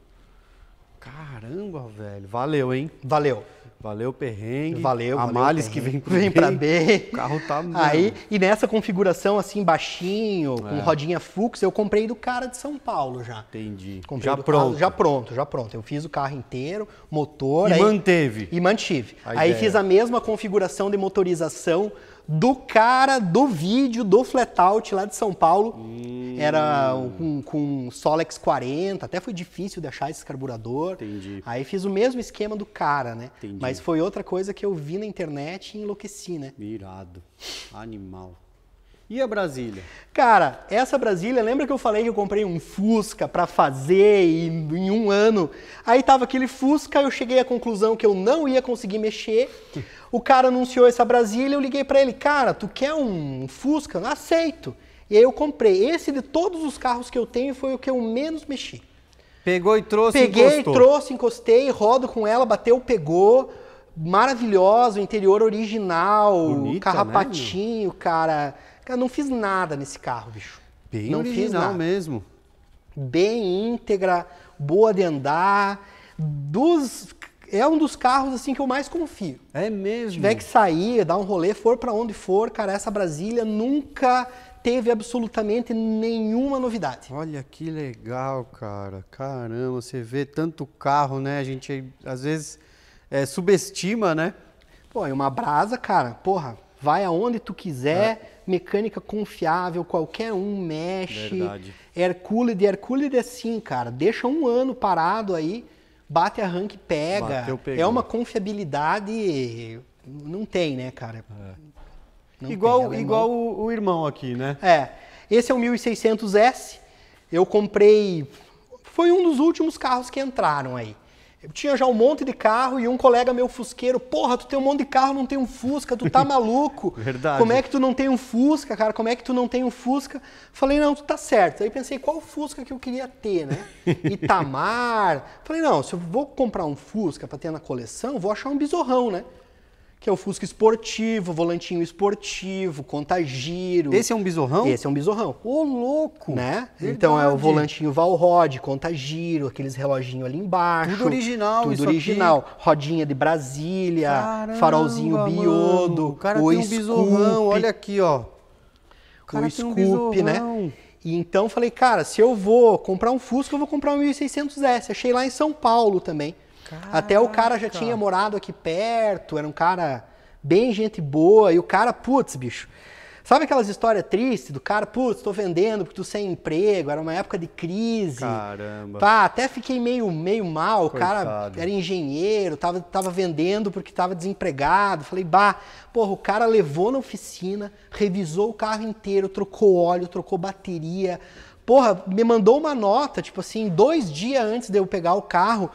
Speaker 2: Caramba, velho. Valeu, hein? Valeu. Valeu perrengue. Valeu, a males que vem pro vem para B. O carro tá mesmo. Aí, e nessa configuração assim baixinho, é. com rodinha fux, eu comprei do cara de São Paulo já. Entendi.
Speaker 1: Comprei já pronto. Carro, já
Speaker 2: pronto, já pronto. Eu fiz o carro inteiro, motor, e aí, manteve. E mantive. A aí fiz a mesma configuração de motorização do cara do vídeo do Out lá de São Paulo. Hum era com, com Solex 40, até foi difícil de achar esse carburador. Entendi. Aí fiz o mesmo esquema do cara, né? Entendi. Mas foi outra coisa que eu vi na internet e enlouqueci, né? Mirado. Animal. E a Brasília? Cara, essa Brasília, lembra que eu falei que eu comprei um Fusca para fazer e, em um ano? Aí tava aquele Fusca, eu cheguei à conclusão que eu não ia conseguir mexer. O cara anunciou essa Brasília, eu liguei para ele, cara, tu quer um Fusca? Aceito. E aí eu comprei. Esse de todos os carros que eu tenho foi o que eu menos mexi.
Speaker 1: Pegou e trouxe, Peguei, encostou. trouxe,
Speaker 2: encostei, rodo com ela, bateu, pegou. Maravilhosa, o interior original, Bonita, carrapatinho, né, cara. Cara, não fiz nada nesse carro, bicho.
Speaker 1: Bem não fiz nada.
Speaker 2: mesmo. Bem íntegra, boa de andar. Dos é um dos carros assim que eu mais confio. É mesmo. Se tiver que sair, dar um rolê, for para onde for, cara, essa Brasília nunca teve absolutamente nenhuma novidade. Olha
Speaker 1: que legal, cara. Caramba, você vê tanto carro, né? A gente às vezes é, subestima,
Speaker 2: né? Pô, é uma brasa, cara. Porra, vai aonde tu quiser, é. mecânica confiável, qualquer um mexe. Verdade. Hercúlide, Hercúlide é assim, cara. Deixa um ano parado aí, bate, arranca e pega. Bateu, é uma confiabilidade. Não tem, né, cara? É. Não igual igual o, o, irmão aqui, né? É. Esse é o 1600S. Eu comprei. Foi um dos últimos carros que entraram aí. Eu tinha já um monte de carro e um colega meu fusqueiro, porra, tu tem um monte de carro, não tem um Fusca, tu tá maluco. Verdade. Como é que tu não tem um Fusca, cara? Como é que tu não tem um Fusca? Falei, não, tu tá certo. Aí pensei, qual Fusca que eu queria ter, né? Itamar. Falei, não, se eu vou comprar um Fusca pra ter na coleção, vou achar um bizorrão, né? que é o Fusca esportivo, volantinho esportivo, contagiro. Esse é um bizorrão? Esse é um bizorrão. Ô, louco! Né? Verdade. Então é o volantinho Valrod, contagiro, aqueles reloginhos ali embaixo. Tudo original, Tudo original. Aqui. Rodinha de Brasília, Caramba, farolzinho biodo. O cara o tem um scoop, bizorrão, olha aqui, ó. O cara o scoop, um né? E então falei, cara, se eu vou comprar um Fusca, eu vou comprar um 1600S. Achei lá em São Paulo também. Até o cara já tinha morado aqui perto, era um cara bem gente boa, e o cara, putz, bicho. Sabe aquelas histórias tristes do cara, putz, tô vendendo porque tu sem emprego, era uma época de crise. Caramba. Pá, até fiquei meio, meio mal, o cara era engenheiro, tava, tava vendendo porque tava desempregado. Falei, bah, porra, o cara levou na oficina, revisou o carro inteiro, trocou óleo, trocou bateria. Porra, me mandou uma nota, tipo assim, dois dias antes de eu pegar o carro,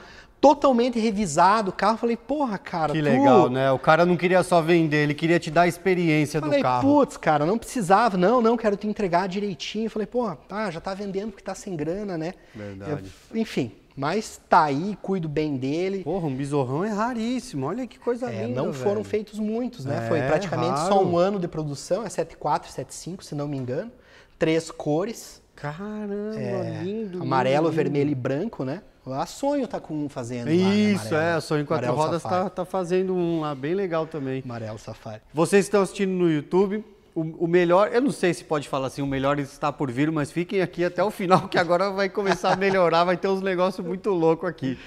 Speaker 2: totalmente revisado o carro. Falei, porra, cara. Que tu... legal,
Speaker 1: né? O cara não queria só vender, ele queria te dar a experiência falei, do carro. Falei,
Speaker 2: putz, cara, não precisava, não, não, quero te entregar direitinho. Falei, porra, tá, já tá vendendo porque tá sem grana, né? Verdade. Eu, enfim. Mas tá aí, cuido bem dele. Porra, um bizorrão é raríssimo, olha que coisa é, linda. Não foram velho. feitos muitos, né? É, Foi praticamente raro. só um ano de produção, é 74, 75, se não me engano. Três cores. Caramba, é, lindo. Amarelo, lindo. vermelho e branco, né? A ah, Sonho tá com um fazendo Isso, lá, né, é. A Sonho Quatro Amarelo Rodas tá, tá, fazendo um lá bem legal também. Amarelo Safari.
Speaker 1: Vocês estão assistindo no YouTube. O, o, melhor, eu não sei se pode falar assim, o melhor está por vir, mas fiquem aqui até o final, que agora vai começar a melhorar, vai ter uns
Speaker 2: negócios muito loucos aqui.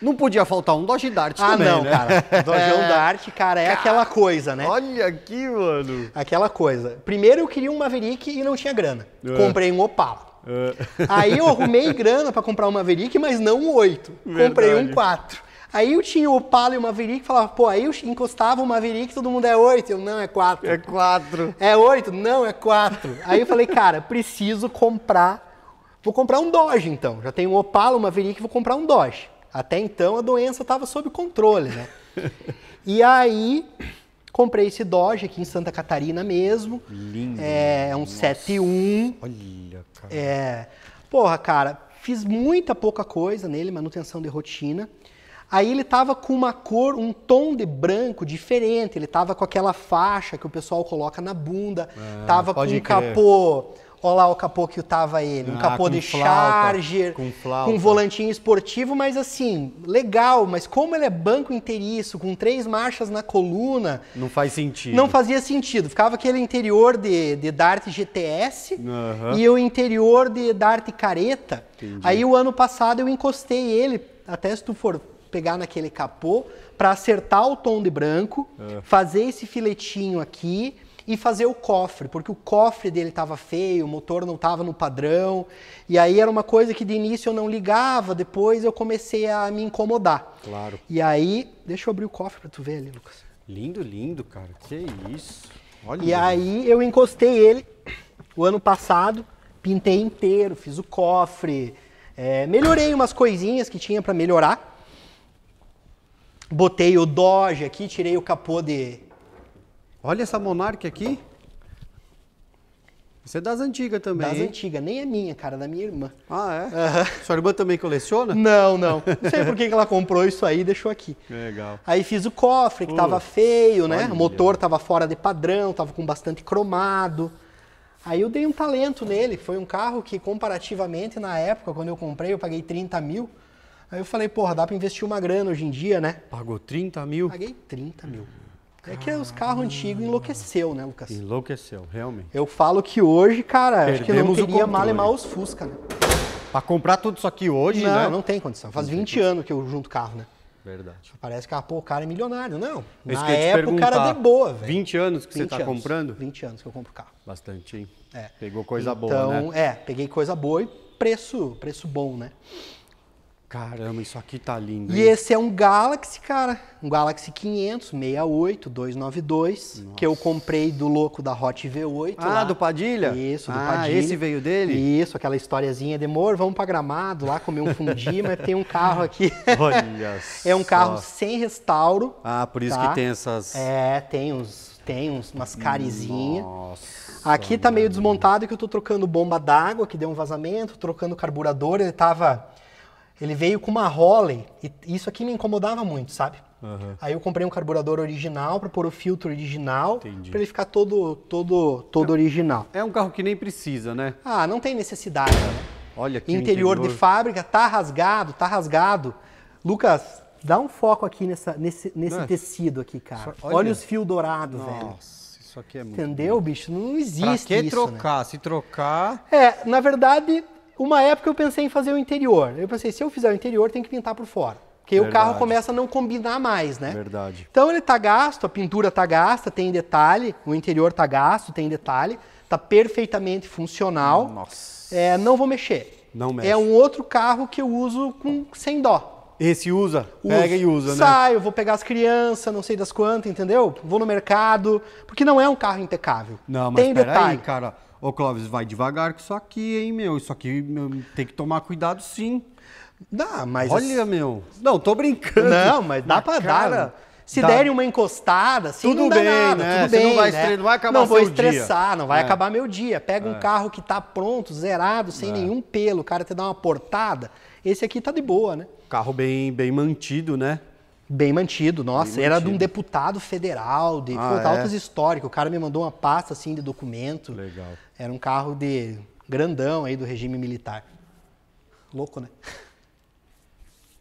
Speaker 2: Não podia faltar um Dodge Dart ah, também, não, né? cara. Dodgeão é, é... Dart, cara, é cara, aquela coisa, né? Olha aqui, mano. Aquela coisa. Primeiro eu queria um Maverick e não tinha grana. É. Comprei um Opala. Ah. Aí eu arrumei grana para comprar um Maverick, mas não um 8. Verdade. Comprei um 4. Aí eu tinha o Opala e o Maverick, falava, pô, aí eu encostava o Maverick, todo mundo é oito. Eu, não, é quatro. É quatro. É oito? Não, é quatro. aí eu falei, cara, preciso comprar, vou comprar um Dodge então. Já tenho o Opala, o Maverick, vou comprar um Dodge. Até então a doença estava sob controle, né? e aí Comprei esse Dodge aqui em Santa Catarina mesmo. Lindo. É, é um Nossa. 71. Olha, cara. É. Porra, cara, fiz muita pouca coisa nele, manutenção de rotina. Aí ele tava com uma cor, um tom de branco diferente. Ele tava com aquela faixa que o pessoal coloca na bunda. Ah, tava com um crer. capô Olha lá o capô que tava ele. Um ah, capô de flauta, charger, com, flauta. com um volantinho esportivo, mas assim, legal. Mas como ele é banco inteiriço, com três marchas na coluna.
Speaker 1: Não faz sentido. Não
Speaker 2: fazia sentido. Ficava aquele interior de, de Dart GTS uhum. e o interior de Dart careta. Entendi. Aí o ano passado eu encostei ele, até se tu for pegar naquele capô, para acertar o tom de branco, uhum. fazer esse filetinho aqui e fazer o cofre, porque o cofre dele estava feio, o motor não estava no padrão, e aí era uma coisa que de início eu não ligava, depois eu comecei a me incomodar. Claro. E aí, deixa eu abrir o cofre para tu ver ali, Lucas.
Speaker 1: Lindo, lindo, cara. Que isso. Olha. E aí
Speaker 2: eu encostei ele o ano passado, pintei inteiro, fiz o cofre, é, melhorei umas coisinhas que tinha para melhorar. Botei o Dodge aqui, tirei o capô de Olha essa monarca aqui. Você é das antigas também. Das antigas, nem é minha, cara, é da minha irmã. Ah, é? Sua irmã também coleciona? Não, não. Não sei por que ela comprou isso aí e deixou aqui. Legal. Aí fiz o cofre, que uh, feio, né? O motor tava fora de padrão, tava com bastante cromado. Aí eu dei um talento nele. Foi um carro que, comparativamente, na época, quando eu comprei, eu paguei 30 mil. Aí eu falei, porra, dá pra investir uma grana hoje em dia, né? Pagou 30 mil? Paguei 30 mil. É que os carros antigos enlouqueceu, né, Lucas?
Speaker 1: Enlouqueceu, realmente.
Speaker 2: Eu falo que
Speaker 1: hoje, cara, Perdemos acho que não teria malemar os Fusca, né? Pra comprar tudo isso aqui hoje, não, né? Não, não tem
Speaker 2: condição. Faz não 20 anos que eu junto carro, né? Verdade. Parece que, ah, pô, o cara é milionário. Não, é na época o cara é de boa, velho. 20 anos que 20 você tá anos, comprando? 20 anos que eu compro carro.
Speaker 1: Bastante, hein? É. Pegou coisa então, boa, né? Então,
Speaker 2: é, peguei coisa boa e preço, preço bom, né?
Speaker 1: Caramba, isso aqui tá lindo. Hein? E
Speaker 2: esse é um Galaxy, cara. Um Galaxy 500, 68, 292, Nossa. que eu comprei do louco da Hot V8. Ah, lá. do Padilha? Isso, do ah, Padilha. esse veio dele? Isso, aquela historiazinha de amor, vamos pra Gramado lá comer um fundi, mas tem um carro aqui. Olha É um carro só. sem restauro. Ah, por isso tá? que tem essas... É, tem uns, tem uns, umas carizinhas. Nossa. Aqui tá meio desmontado que eu tô trocando bomba d'água, que deu um vazamento, trocando carburador, ele tava ele veio com uma Holley e isso aqui me incomodava muito, sabe? Uhum. Aí eu comprei um carburador original para pôr o filtro original, para ele ficar todo todo todo é, original. É um
Speaker 1: carro que nem precisa, né? Ah, não tem necessidade. Né? Olha que interior, interior de
Speaker 2: fábrica tá rasgado, tá rasgado. Lucas, dá um foco aqui nessa, nesse, nesse é? tecido aqui, cara. Olha. olha. os fios dourados, Nossa. velho.
Speaker 1: Isso aqui é muito Entendeu,
Speaker 2: bonito. bicho? Não existe pra que isso, né? trocar?
Speaker 1: Né? Se trocar...
Speaker 2: É, na verdade, uma época eu pensei em fazer o interior. Eu pensei, se eu fizer o interior, tem que pintar por fora. Porque Verdade. o carro começa a não combinar mais, né? Verdade. Então ele tá gasto, a pintura tá gasta, tem detalhe, o interior tá gasto, tem detalhe, tá perfeitamente funcional. Nossa. É, não vou mexer. Não mexe. É um outro carro que eu uso com, sem dó.
Speaker 1: Esse usa, uso. pega e usa, Saio, né? Saio,
Speaker 2: vou pegar as crianças, não sei das quantas, entendeu? Vou no mercado, porque não é um carro impecável. Não, mas tem detalhe, aí,
Speaker 1: cara Ô, Clóvis, vai devagar com isso aqui, hein, meu? Isso aqui meu, tem que tomar cuidado sim.
Speaker 2: Dá, mas. Olha, assim, meu. Não, tô brincando. Não, mas dá pra cara, dar. Se dá. derem uma encostada, assim, tudo não dá bem, nada, né? tudo Você bem. Não vai, né? Estre... não vai acabar Não vou estressar, dia. não vai é. acabar meu dia. Pega é. um carro que tá pronto, zerado, sem é. nenhum pelo, o cara te dá uma portada. Esse aqui tá de boa, né?
Speaker 1: Carro bem, bem mantido, né? Bem mantido, nossa. Bem era mantido. de um
Speaker 2: deputado federal, de ah, pô, altas é? históricas. O cara me mandou uma pasta assim de documento. Legal. Era um carro de grandão aí do regime militar. Louco, né?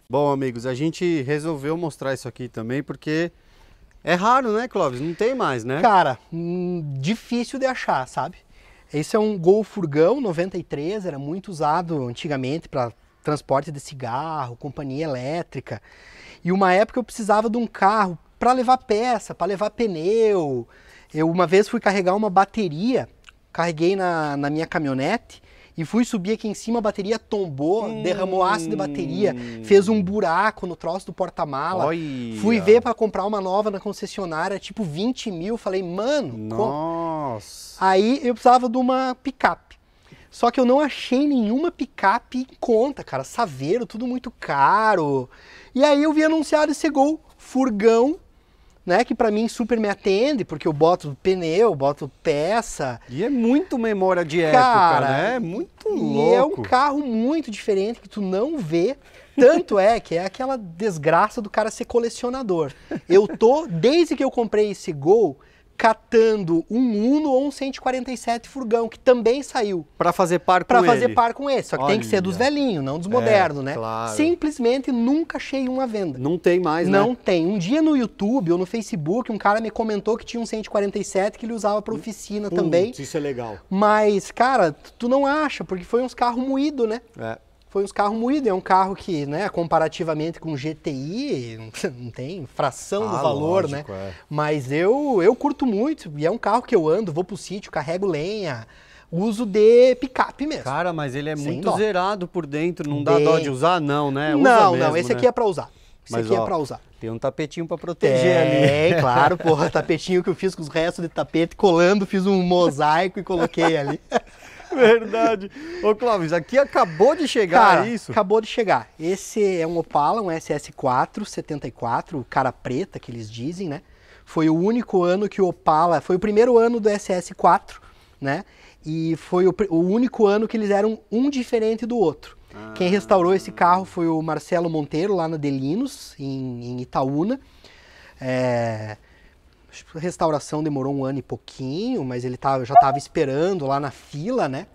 Speaker 1: Bom, amigos, a gente resolveu mostrar isso aqui também porque
Speaker 2: é raro, né, Clóvis? Não tem mais, né? Cara, hum, difícil de achar, sabe? Esse é um Gol Furgão 93, era muito usado antigamente para transporte de cigarro, companhia elétrica. E uma época eu precisava de um carro para levar peça, para levar pneu. Eu uma vez fui carregar uma bateria carreguei na, na minha caminhonete e fui subir aqui em cima, a bateria tombou, hum. derramou ácido de hum. bateria, fez um buraco no troço do porta-mala. Fui ver para comprar uma nova na concessionária, tipo 20 mil. Falei, mano. Nossa. Como? Aí eu precisava de uma picape. Só que eu não achei nenhuma picape em conta, cara. Saveiro, tudo muito caro. E aí eu vi anunciado esse gol, furgão, né, que para mim super me atende, porque eu boto pneu, boto peça. E é muito memória de Cara, época, né? É muito louco. E é um carro muito diferente que tu não vê. Tanto é que é aquela desgraça do cara ser colecionador. Eu tô, desde que eu comprei esse Gol, catando um Uno ou um 147 furgão, que também saiu. Para fazer par com pra ele. Para fazer par com esse. Só que Olha. tem que ser dos velhinhos, não dos é, modernos, né? Claro. Simplesmente nunca achei um à venda. Não tem mais, não né? Não tem. Um dia no YouTube ou no Facebook, um cara me comentou que tinha um 147 que ele usava para oficina também. Isso é legal. Mas, cara, tu não acha, porque foi uns carros moídos, né? É foi uns carros moídos. É um carro que, né, comparativamente com GTI, não tem fração ah, do valor, né? lógico, né? É. Mas eu, eu curto muito e é um carro que eu ando, vou pro sítio, carrego lenha. Uso de picape mesmo. Cara,
Speaker 1: mas ele é Sem muito dó. zerado por dentro, não dá de... dó de usar, não, né? Usa não, mesmo, não, esse né? aqui é para
Speaker 2: usar. Esse mas, aqui é ó, é para usar.
Speaker 1: Tem um tapetinho para proteger ali. É, claro,
Speaker 2: porra, tapetinho que eu fiz com os restos de tapete, colando, fiz um mosaico e coloquei ali. Verdade. Ô, Clóvis, aqui acabou de chegar, é cara, isso? Acabou de chegar. Esse é um Opala, um SS4 74, cara preta que eles dizem, né? Foi o único ano que o Opala, foi o primeiro ano do SS4, né? E foi o, o único ano que eles eram um diferente do outro. Ah. Quem restaurou esse carro foi o Marcelo Monteiro, lá na Delinos, em, em Itaúna. É, Tipo, a restauração demorou um ano e pouquinho, mas ele tava, já estava esperando lá na fila, né?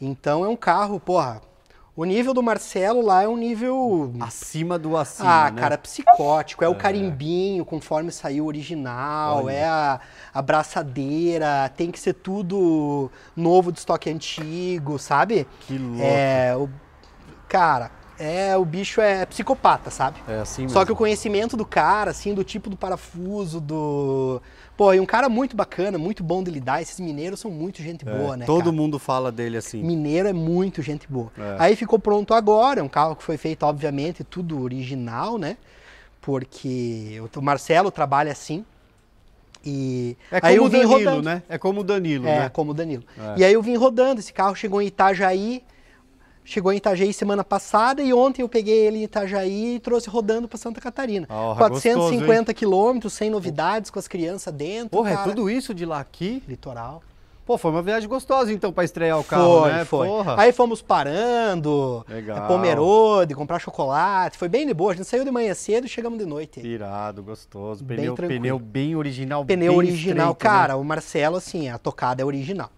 Speaker 2: Então é um carro, porra. O nível do Marcelo lá é um nível. Acima do acima. Ah, né? cara, psicótico. É, é, o carimbinho, conforme saiu o original, Olha. é a, braçadeira, tem que ser tudo novo de estoque antigo, sabe? Que louco. É, o, cara, é o bicho é psicopata, sabe?
Speaker 1: É assim mesmo. Só que o
Speaker 2: conhecimento do cara, assim, do tipo do parafuso, do. Pô, e um cara muito bacana, muito bom de lidar. Esses mineiros são muito gente é, boa, é, né? Todo cara?
Speaker 1: mundo fala dele assim. Mineiro
Speaker 2: é muito gente boa. É. Aí ficou pronto agora, um carro que foi feito, obviamente, tudo original, né? Porque o Marcelo trabalha assim. E é como aí eu o Danilo, rodando. né?
Speaker 1: É como o Danilo, é, né? É como o Danilo. É. E aí eu
Speaker 2: vim rodando, esse carro chegou em Itajaí Chegou em Itajaí semana passada e ontem eu peguei ele em Itajaí e trouxe rodando para Santa Catarina. Oh, 450 quilômetros, sem novidades, com as crianças dentro. Porra, é cara. é tudo isso de lá aqui? Litoral. Pô, foi uma viagem gostosa então para estrear o carro, foi, né? Foi. Porra. Aí fomos parando, Legal. Pomerode, comprar chocolate, foi bem de boa. A gente saiu de manhã cedo e chegamos de noite. Irado,
Speaker 1: gostoso. Pneu bem, tranquilo. pneu bem original, Pneu bem original, estreito, né? cara, né? o
Speaker 2: Marcelo assim, a tocada é original.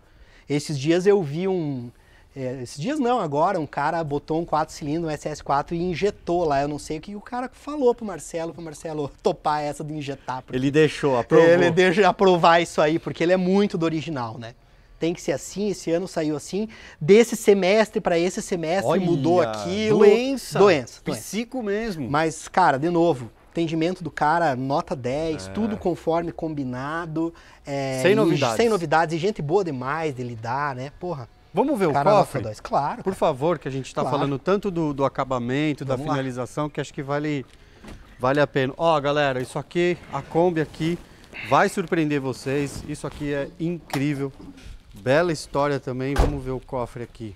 Speaker 2: Esses dias eu vi um é, esses dias não, agora um cara botou um 4 cilindros, um SS4 e injetou lá. Eu não sei o que o cara falou pro Marcelo, pro Marcelo topar essa de injetar.
Speaker 1: Ele deixou, aprovou. Ele
Speaker 2: deixou aprovar isso aí, porque ele é muito do original, né? Tem que ser assim, esse ano saiu assim. Desse semestre para esse semestre Olha, mudou aquilo. Doença. Doença. Psico doença. mesmo. Mas, cara, de novo, atendimento do cara, nota 10, é. tudo conforme combinado. É, sem novidades. Sem novidades, e gente boa demais de lidar, né? Porra. Vamos ver Caramba, o cofre? Claro.
Speaker 1: Por favor, que a gente está claro. falando tanto do, do acabamento, Vamos da finalização, lá. que acho que vale, vale a pena. Ó, galera, isso aqui, a Kombi aqui, vai surpreender vocês. Isso aqui é incrível. Bela história também. Vamos ver o cofre aqui.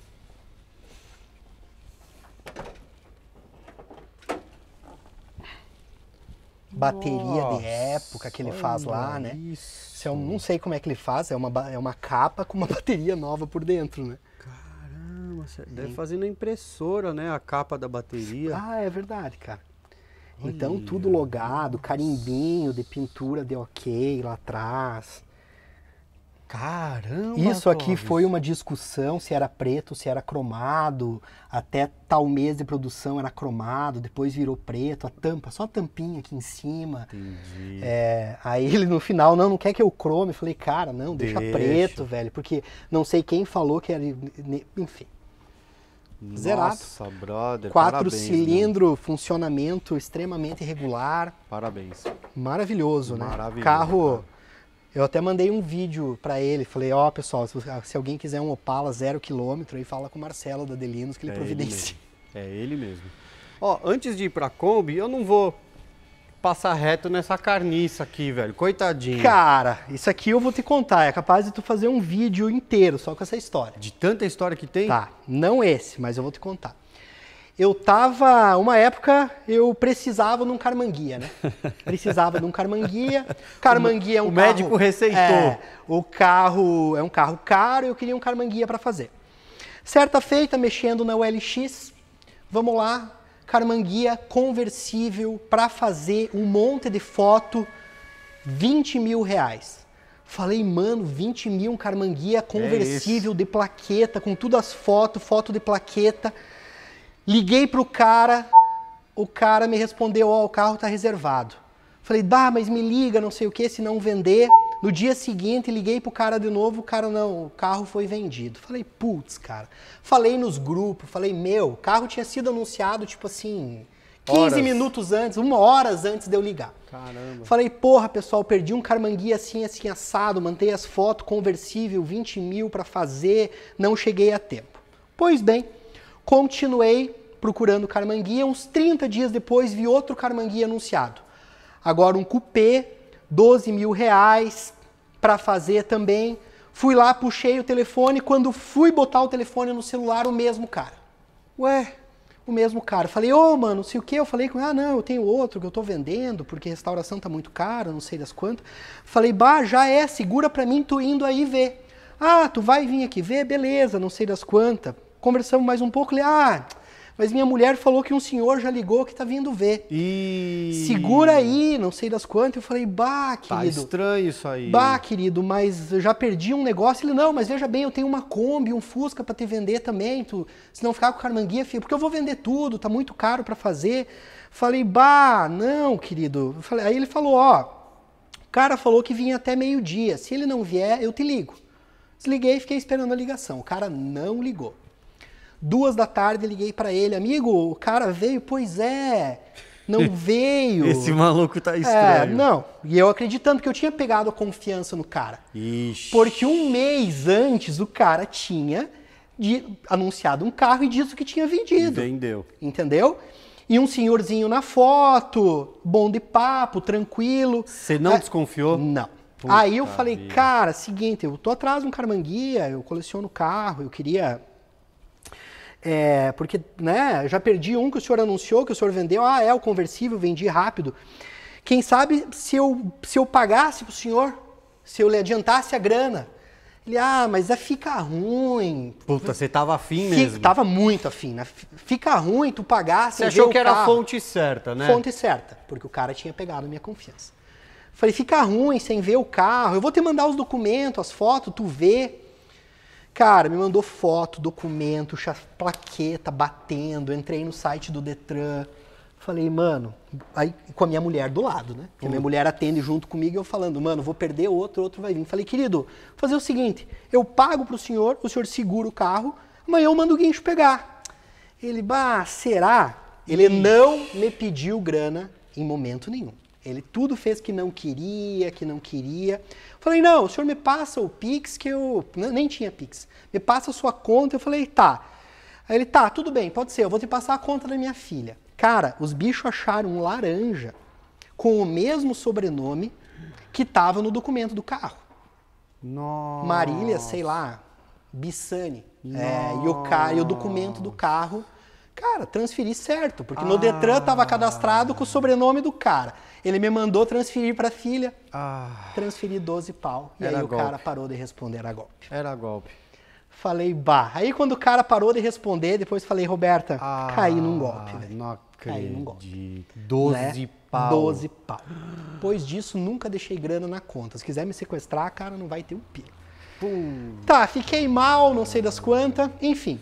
Speaker 2: bateria Nossa, de época que ele faz lá, né? Isso. Eu é não sei como é que ele faz, é uma, é uma capa com uma bateria nova por dentro, né? Caramba, deve
Speaker 1: fazer na impressora, né? A capa da bateria.
Speaker 2: Ah, é verdade, cara. Então tudo logado, carimbinho de pintura de ok lá atrás. Caramba! Isso aqui Clóvis. foi uma discussão se era preto, se era cromado. Até tal mês de produção era cromado, depois virou preto, a tampa, só a tampinha aqui em cima. Entendi. É, aí ele no final, não, não quer que eu crome. Eu falei, cara, não, deixa, deixa, preto, velho, porque não sei quem falou que era. Enfim.
Speaker 1: Nossa, zerado. Nossa, brother. Quatro parabéns, né? cilindro,
Speaker 2: né? funcionamento extremamente regular. Parabéns. Maravilhoso, né? Maravilhoso. Carro. Cara eu até mandei um vídeo para ele, falei, ó oh, pessoal, se, alguém quiser um Opala zero quilômetro, aí fala com o Marcelo da Delinos que ele é providencia.
Speaker 1: é ele mesmo. Ó, antes de ir pra Kombi, eu não vou passar reto nessa carniça aqui, velho. Coitadinho.
Speaker 2: Cara, isso aqui eu vou te contar. É capaz de tu fazer um vídeo inteiro só com essa história. De tanta história que tem? Tá, não esse, mas eu vou te contar eu tava. Uma época eu precisava de um carmanguia, né? Precisava de um carmanguia. Carmanguia é um o carro. O médico receitou. É, o carro é um carro caro eu queria um carmanguia para fazer. Certa feita, mexendo na ULX, vamos lá, carmanguia conversível para fazer um monte de foto, 20 mil reais. Falei, mano, 20 mil, um carmanguia é conversível é de plaqueta, com todas as fotos, foto de plaqueta. Liguei para o cara, o cara me respondeu: Ó, oh, o carro está reservado. Falei, bah, mas me liga, não sei o que, se não vender. No dia seguinte, liguei pro cara de novo, o cara não, o carro foi vendido. Falei, putz, cara. Falei nos grupos, falei, meu, o carro tinha sido anunciado, tipo assim, 15 horas. minutos antes, uma hora antes de eu ligar. Caramba. Falei, porra, pessoal, perdi um carmanguia assim, assim, assado, mantei as fotos, conversível, 20 mil para fazer, não cheguei a tempo. Pois bem, continuei procurando carmanguia. Uns 30 dias depois vi outro carmanguia anunciado. Agora um cupê, 12 mil reais para fazer também. Fui lá, puxei o telefone. Quando fui botar o telefone no celular, o mesmo cara. Ué, o mesmo cara. Falei, ô oh, mano, sei o que. Eu falei com ah, não, eu tenho outro que eu tô vendendo, porque restauração tá muito cara, não sei das quantas. Falei, bah, já é, segura pra mim, tô indo aí ver. Ah, tu vai vir aqui ver? Beleza, não sei das quantas. Conversamos mais um pouco, falei, ah, mas minha mulher falou que um senhor já ligou que tá vindo ver. E... Segura aí, não sei das quantas. Eu falei, bah, tá querido. Tá
Speaker 1: estranho isso aí. Bah,
Speaker 2: querido, mas eu já perdi um negócio. Ele, não, mas veja bem, eu tenho uma Kombi, um Fusca para te vender também. Tu, se não ficar com carmanguia, filho, porque eu vou vender tudo, tá muito caro para fazer. Falei, bah, não, querido. Falei, aí ele falou, ó, o cara falou que vinha até meio-dia. Se ele não vier, eu te ligo. Desliguei e fiquei esperando a ligação. O cara não ligou. Duas da tarde liguei para ele, amigo, o cara veio, pois é, não veio. Esse maluco tá é, estranho. É, não, e eu acreditando que eu tinha pegado a confiança no cara. Ixi. Porque um mês antes o cara tinha de, anunciado um carro e disse que tinha vendido. Vendeu. Entendeu? E um senhorzinho na foto, bom de papo, tranquilo. Você não é, desconfiou? Não. Puta aí eu falei, vida. cara, seguinte, eu tô atrás de um Carmanguia, eu coleciono carro, eu queria é, porque, né, já perdi um que o senhor anunciou, que o senhor vendeu. Ah, é o conversível, vendi rápido. Quem sabe se eu, se eu pagasse para o senhor, se eu lhe adiantasse a grana. Ele, ah, mas é fica ruim. Puta, você
Speaker 1: tava afim mesmo. Fica, tava
Speaker 2: muito afim, né? Fica ruim tu pagar Você achou que era a fonte
Speaker 1: certa, né? Fonte
Speaker 2: certa, porque o cara tinha pegado minha confiança. Falei, fica ruim sem ver o carro, eu vou te mandar os documentos, as fotos, tu vê. Cara, me mandou foto, documento, plaqueta batendo, entrei no site do Detran. Falei, mano, aí com a minha mulher do lado, né? Uhum. A minha uhum. mulher atende junto comigo, eu falando, mano, vou perder outro, outro vai vir. Falei, querido, fazer o seguinte, eu pago pro senhor, o senhor segura o carro, amanhã eu mando o guincho pegar. Ele, bah, será? Ele Ixi. não me pediu grana em momento nenhum. Ele tudo fez que não queria, que não queria. Falei, não, o senhor me passa o Pix, que eu nem tinha Pix. Me passa a sua conta. Eu falei, tá. Aí ele, tá, tudo bem, pode ser, eu vou te passar a conta da minha filha. Cara, os bichos acharam um laranja com o mesmo sobrenome que estava no documento do carro. Nossa. Marília, sei lá, Bissani. É, e o, cara, e o documento do carro Cara, transferi certo, porque ah. no Detran estava cadastrado com o sobrenome do cara. Ele me mandou transferir para filha. Ah. Transferi 12 pau. E era aí golpe. o cara parou de responder, era golpe. Era golpe. Falei, bah. Aí quando o cara parou de responder, depois falei, Roberta, ah, caí num golpe,
Speaker 1: velho. Não Caí num golpe. 12 né? pau. 12
Speaker 2: pau. Depois disso, nunca deixei grana na conta. Se quiser me sequestrar, cara, não vai ter um pio. Tá, fiquei mal, não sei das quantas. Enfim,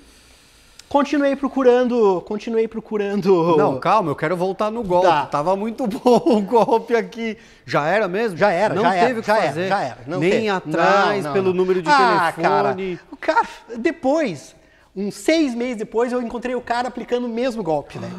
Speaker 2: Continuei procurando, continuei procurando. Não, calma, eu quero voltar no golpe. Tá. Tava muito bom o golpe aqui. Já era mesmo? Já era, não já teve era, que já fazer. Era, já era, não Nem teve. atrás, não, pelo não. número de ah, telefone. Cara, o cara, depois, uns seis meses depois, eu encontrei o cara aplicando o mesmo golpe, né?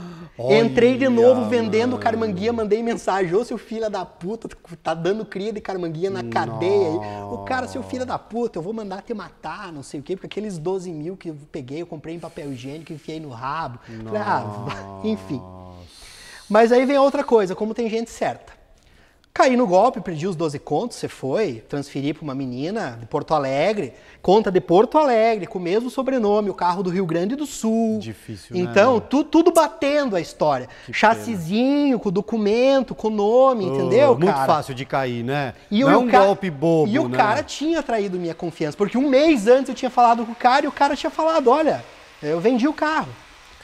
Speaker 2: Olha. Entrei de novo vendendo carmanguia, mandei mensagem. Ô, seu filho da puta, tá dando cria de carmanguia na cadeia. O cara, seu filho da puta, eu vou mandar te matar, não sei o quê, porque aqueles 12 mil que eu peguei, eu comprei em papel higiênico, enfiei no rabo. Falei, ah, enfim. Mas aí vem outra coisa, como tem gente certa. Caí no golpe, perdi os 12 contos, você foi, transferi para uma menina de Porto Alegre, conta de Porto Alegre, com o mesmo sobrenome, o carro do Rio Grande do Sul. Difícil, né, Então, né? tu, tudo batendo a história. Que Chassizinho, pena. com documento, com nome, oh, entendeu, cara? Muito fácil
Speaker 1: de cair, né? E Não é um ca... golpe bobo, E o né? cara
Speaker 2: tinha traído minha confiança, porque um mês antes eu tinha falado com o cara e o cara tinha falado, olha, eu vendi o carro.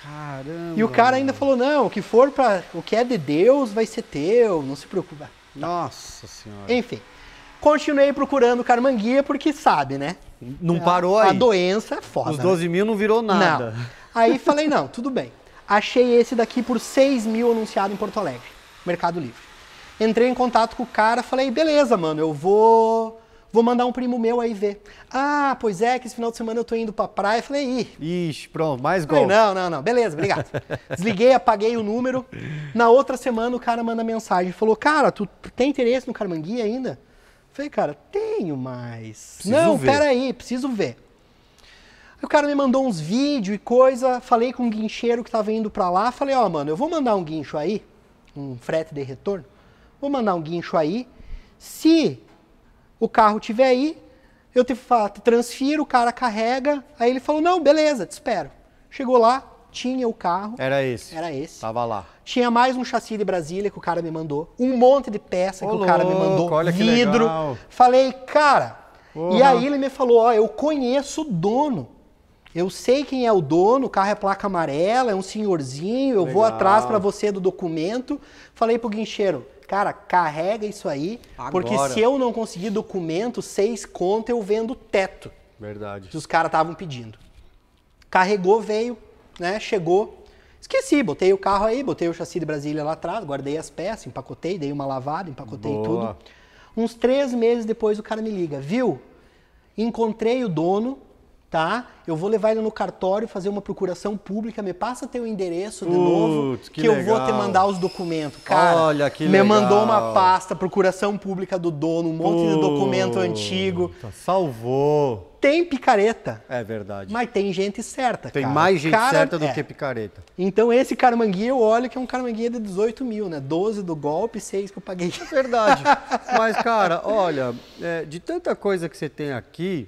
Speaker 2: Caramba. E o cara ainda falou, não, o que for para o que é de Deus vai ser teu, não se preocupa. Nossa senhora. Enfim, continuei procurando carmanguia porque sabe, né? Não parou aí. A doença é foda. Os 12 né? mil não
Speaker 1: virou nada. Não.
Speaker 2: Aí falei, não, tudo bem. Achei esse daqui por 6 mil anunciado em Porto Alegre, Mercado Livre. Entrei em contato com o cara, falei, beleza, mano, eu vou Vou mandar um primo meu aí ver. Ah, pois é, que esse final de semana eu tô indo pra praia. falei, ih. Ixi, pronto, mais gol. Não, não, não. Beleza, obrigado. Desliguei, apaguei o número. Na outra semana o cara manda mensagem. Falou, cara, tu tem interesse no Carmangui ainda? falei, cara, tenho, mas. Preciso não, peraí, preciso ver. Aí o cara me mandou uns vídeos e coisa. Falei com um guincheiro que tava indo pra lá. Falei, ó, oh, mano, eu vou mandar um guincho aí, um frete de retorno. Vou mandar um guincho aí. Se o carro tiver aí, eu te falo, transfiro, o cara carrega. Aí ele falou: não, beleza, te espero. Chegou lá, tinha o carro.
Speaker 1: Era esse. Era esse. Tava lá.
Speaker 2: Tinha mais um chassi de Brasília que o cara me mandou. Um monte de peça Ô, que o cara louco, me mandou. Olha vidro. Falei, cara. E aí ele me falou: ó, eu conheço o dono. Eu sei quem é o dono, o carro é placa amarela, é um senhorzinho, eu Legal. vou atrás para você do documento. Falei pro guincheiro, cara, carrega isso aí, Agora. porque se eu não conseguir documento, seis contas eu vendo teto. Verdade. Que os caras estavam pedindo. Carregou, veio, né? Chegou. Esqueci, botei o carro aí, botei o chassi de Brasília lá atrás, guardei as peças, empacotei, dei uma lavada, empacotei Boa. tudo. Uns três meses depois o cara me liga, viu? Encontrei o dono, tá? Eu vou levar ele no cartório, fazer uma procuração pública, me passa teu endereço de Putz, novo, que, que eu legal. vou te mandar os documentos. Cara, Olha, que me legal. mandou uma pasta, procuração pública do dono, um monte Putz, de documento antigo. Salvou. Tem picareta. É verdade. Mas tem gente certa, Tem cara. mais gente cara, certa do é. que picareta. Então esse carmanguia, eu olho que é um carmanguia de 18 mil, né? 12 do golpe, 6 que eu paguei. É verdade. Mas, cara,
Speaker 1: olha, é, de tanta coisa que você tem aqui,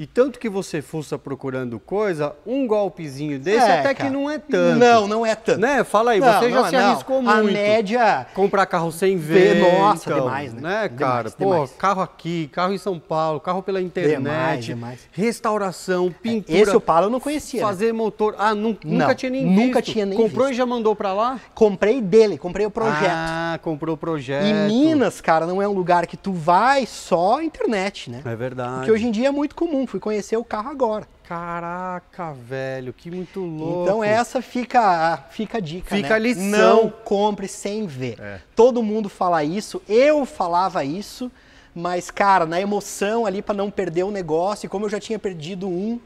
Speaker 1: e tanto que você fuça procurando coisa, um golpezinho desse é, até que não é tanto. Não, não é tanto. Né? Fala aí, não, você já não, é, se arriscou não. muito. A média... Comprar carro sem ver. Nossa, então, demais, né? né cara? Demais, Pô, demais. carro aqui, carro em São Paulo, carro pela internet. Demais, demais. Restauração, é, pintura. Esse o Paulo eu não
Speaker 2: conhecia. Fazer né? motor. Ah, nunca, tinha nem Nunca visto. tinha nem Comprou visto. e já mandou pra lá? Comprei dele, comprei o projeto. Ah, comprou o projeto. E Minas, cara, não é um lugar que tu vai só internet,
Speaker 1: né? É verdade. Porque
Speaker 2: hoje em dia é muito comum fui conhecer o carro agora.
Speaker 1: Caraca, velho, que muito louco. Então essa
Speaker 2: fica, fica a dica, Fica né? a lição. Não compre sem ver. É. Todo mundo fala isso, eu falava isso, mas cara, na emoção ali para não perder o negócio, e como eu já tinha perdido um,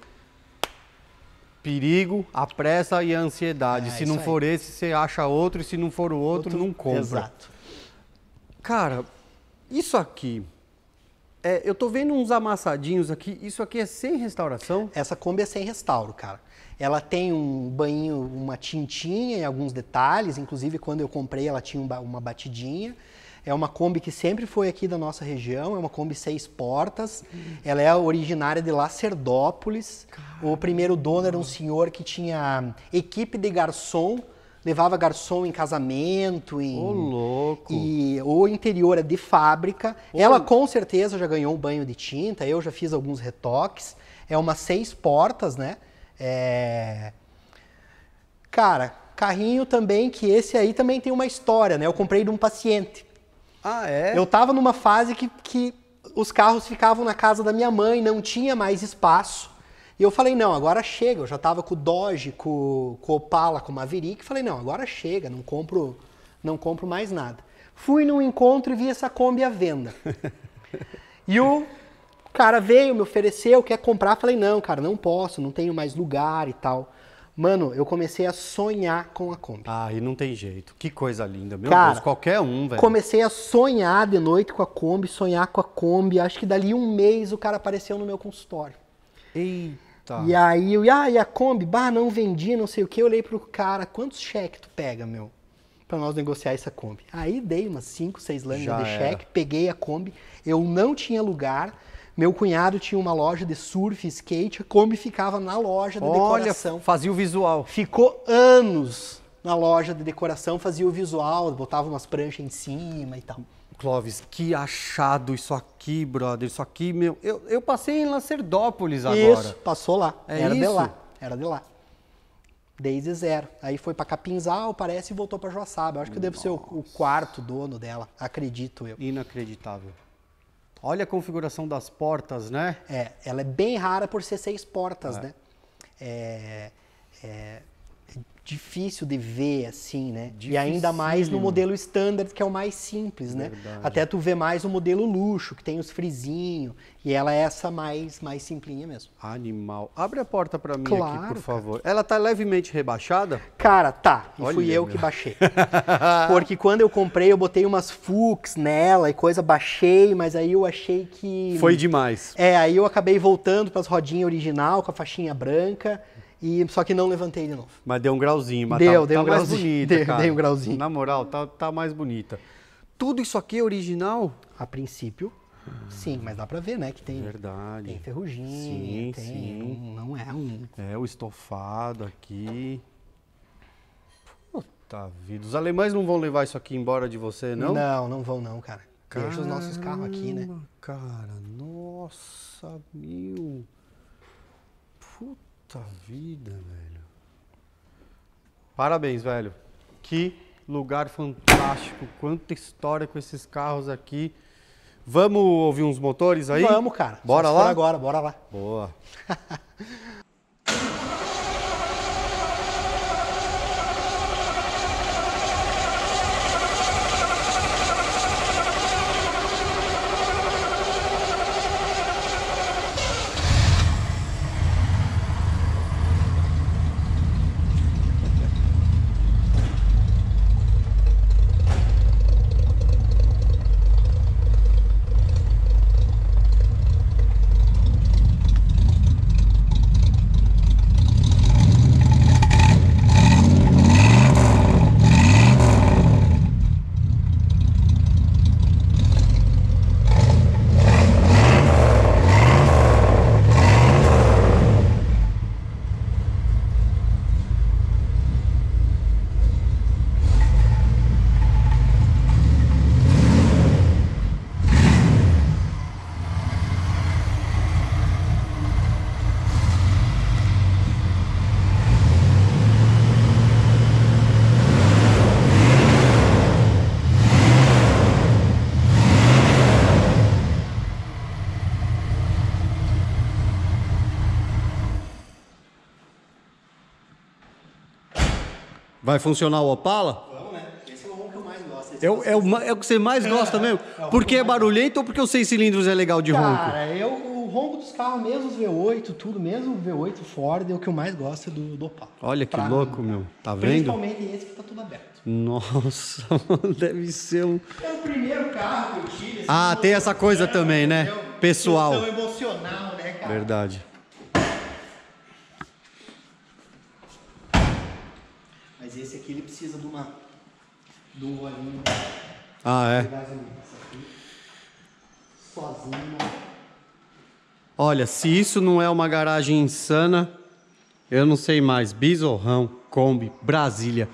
Speaker 1: perigo, a pressa e a ansiedade. É, se não for aí. esse, você acha outro, e se não for o outro, outro não compra. Exato. Cara, isso aqui
Speaker 2: é, eu tô vendo uns amassadinhos aqui. Isso aqui é sem restauração? Essa Kombi é sem restauro, cara. Ela tem um banho, uma tintinha e alguns detalhes. Inclusive, quando eu comprei, ela tinha uma batidinha. É uma Kombi que sempre foi aqui da nossa região, é uma Kombi seis portas. Ela é originária de Lacerdópolis. Caramba. O primeiro dono era um senhor que tinha equipe de garçom levava garçom em casamento, em, oh, louco. E, ou interior é de fábrica. Oh. Ela com certeza já ganhou um banho de tinta, eu já fiz alguns retoques. É umas seis portas, né? É... Cara, carrinho também, que esse aí também tem uma história, né? Eu comprei de um paciente.
Speaker 1: Ah, é? Eu
Speaker 2: tava numa fase que, que os carros ficavam na casa da minha mãe, não tinha mais espaço. E eu falei, não, agora chega. Eu já estava com o Doge, com, com o Opala, com o Maverick. Falei, não, agora chega, não compro, não compro mais nada. Fui num encontro e vi essa Kombi à venda. e o cara veio, me ofereceu, quer comprar. Falei, não, cara, não posso, não tenho mais lugar e tal. Mano, eu comecei a sonhar com a Kombi.
Speaker 1: Ah, e não tem jeito. Que coisa linda. Meu Cara, Deus, qualquer um, velho. Comecei
Speaker 2: a sonhar de noite com a Kombi, sonhar com a Kombi. Acho que dali um mês o cara apareceu no meu consultório. Eita. E aí eu, ah, e a Kombi? Bah, não vendi, não sei o que. Eu olhei pro cara, quantos cheques tu pega, meu? Pra nós negociar essa Kombi. Aí dei umas 5, 6 lâminas de cheque, peguei a Kombi. Eu não tinha lugar. Meu cunhado tinha uma loja de surf, skate, a Kombi ficava na loja de Olha, decoração. fazia o visual. Ficou anos na loja de decoração, fazia o visual, botava umas pranchas em cima e tal. Clóvis, que achado
Speaker 1: isso aqui, brother, isso aqui, meu. Eu, eu passei em Lacerdópolis agora. Isso,
Speaker 2: passou lá. É era isso? de lá. Era de lá. Desde zero. Aí foi para Capinzal, parece, e voltou para Joaçaba. acho que Nossa. eu devo ser o, o, quarto dono dela, acredito eu. Inacreditável. Olha a configuração das portas, né? É, ela é bem rara por ser seis portas, é. né? É, é, difícil de ver assim, né? E ainda mais no modelo standard, que é o mais simples, né? Verdade. Até tu vê mais o modelo luxo, que tem os frisinhos, e ela é essa mais mais simplinha mesmo. Animal. Abre a porta para mim claro, aqui, por favor. Ela tá levemente rebaixada? Cara, tá. E Olha fui eu meu. que baixei. Porque quando eu comprei, eu botei umas fux nela e coisa, baixei, mas aí eu achei que Foi demais. É, aí eu acabei voltando para as rodinhas original com a faixinha branca. E, só que não levantei de novo.
Speaker 1: Mas deu um grauzinho, mas tá- deu, tá, deu tá um mais grauzinho, bonita, deu, cara. Deu um grauzinho. Na moral, tá, tá mais bonita.
Speaker 2: Tudo isso aqui é original? A princípio, Sim, mas dá para ver, né? Que tem,
Speaker 1: Verdade. tem ferrugem, sim, tem, sim. Não, não, é um... É, o estofado aqui... Puta vida, os alemães não vão levar isso aqui embora de você, não? Não, não
Speaker 2: vão não, cara. Caramba, Deixa os nossos carros aqui,
Speaker 1: né? cara, nossa, meu... Puta Puta vida, velho. Parabéns, velho. Que lugar fantástico. Quanta história com esses carros aqui. Vamos ouvir uns motores aí? Vamos, cara. Bora Só lá? Agora, bora lá. Boa. Vai funcionar o Opala? Vamos, né? É esse é o que eu mais gosto. É o, é, o, que você mais gosta mesmo? É, é porque é barulhento ou porque os seis cilindros é legal de ronco? Cara,
Speaker 2: eu, o ronco dos carros, mesmo os V8, tudo, mesmo o V8 Ford, é o que eu mais gosto do, do Opala.
Speaker 1: Olha que louco, mim, meu. Né? Tá vendo?
Speaker 2: Principalmente esse que tá tudo aberto.
Speaker 1: Nossa, deve ser um.
Speaker 2: É o primeiro carro que eu tive. Assim, ah, tem essa coisa também, né? Pessoal. Emocional, né, cara?
Speaker 1: Verdade. Mas esse aqui ele precisa de uma de um olhinho ah, é? Esse aqui,
Speaker 2: sozinho.
Speaker 1: Olha, se isso não é uma garagem insana, eu não sei mais. Bizorrão, Kombi, Brasília.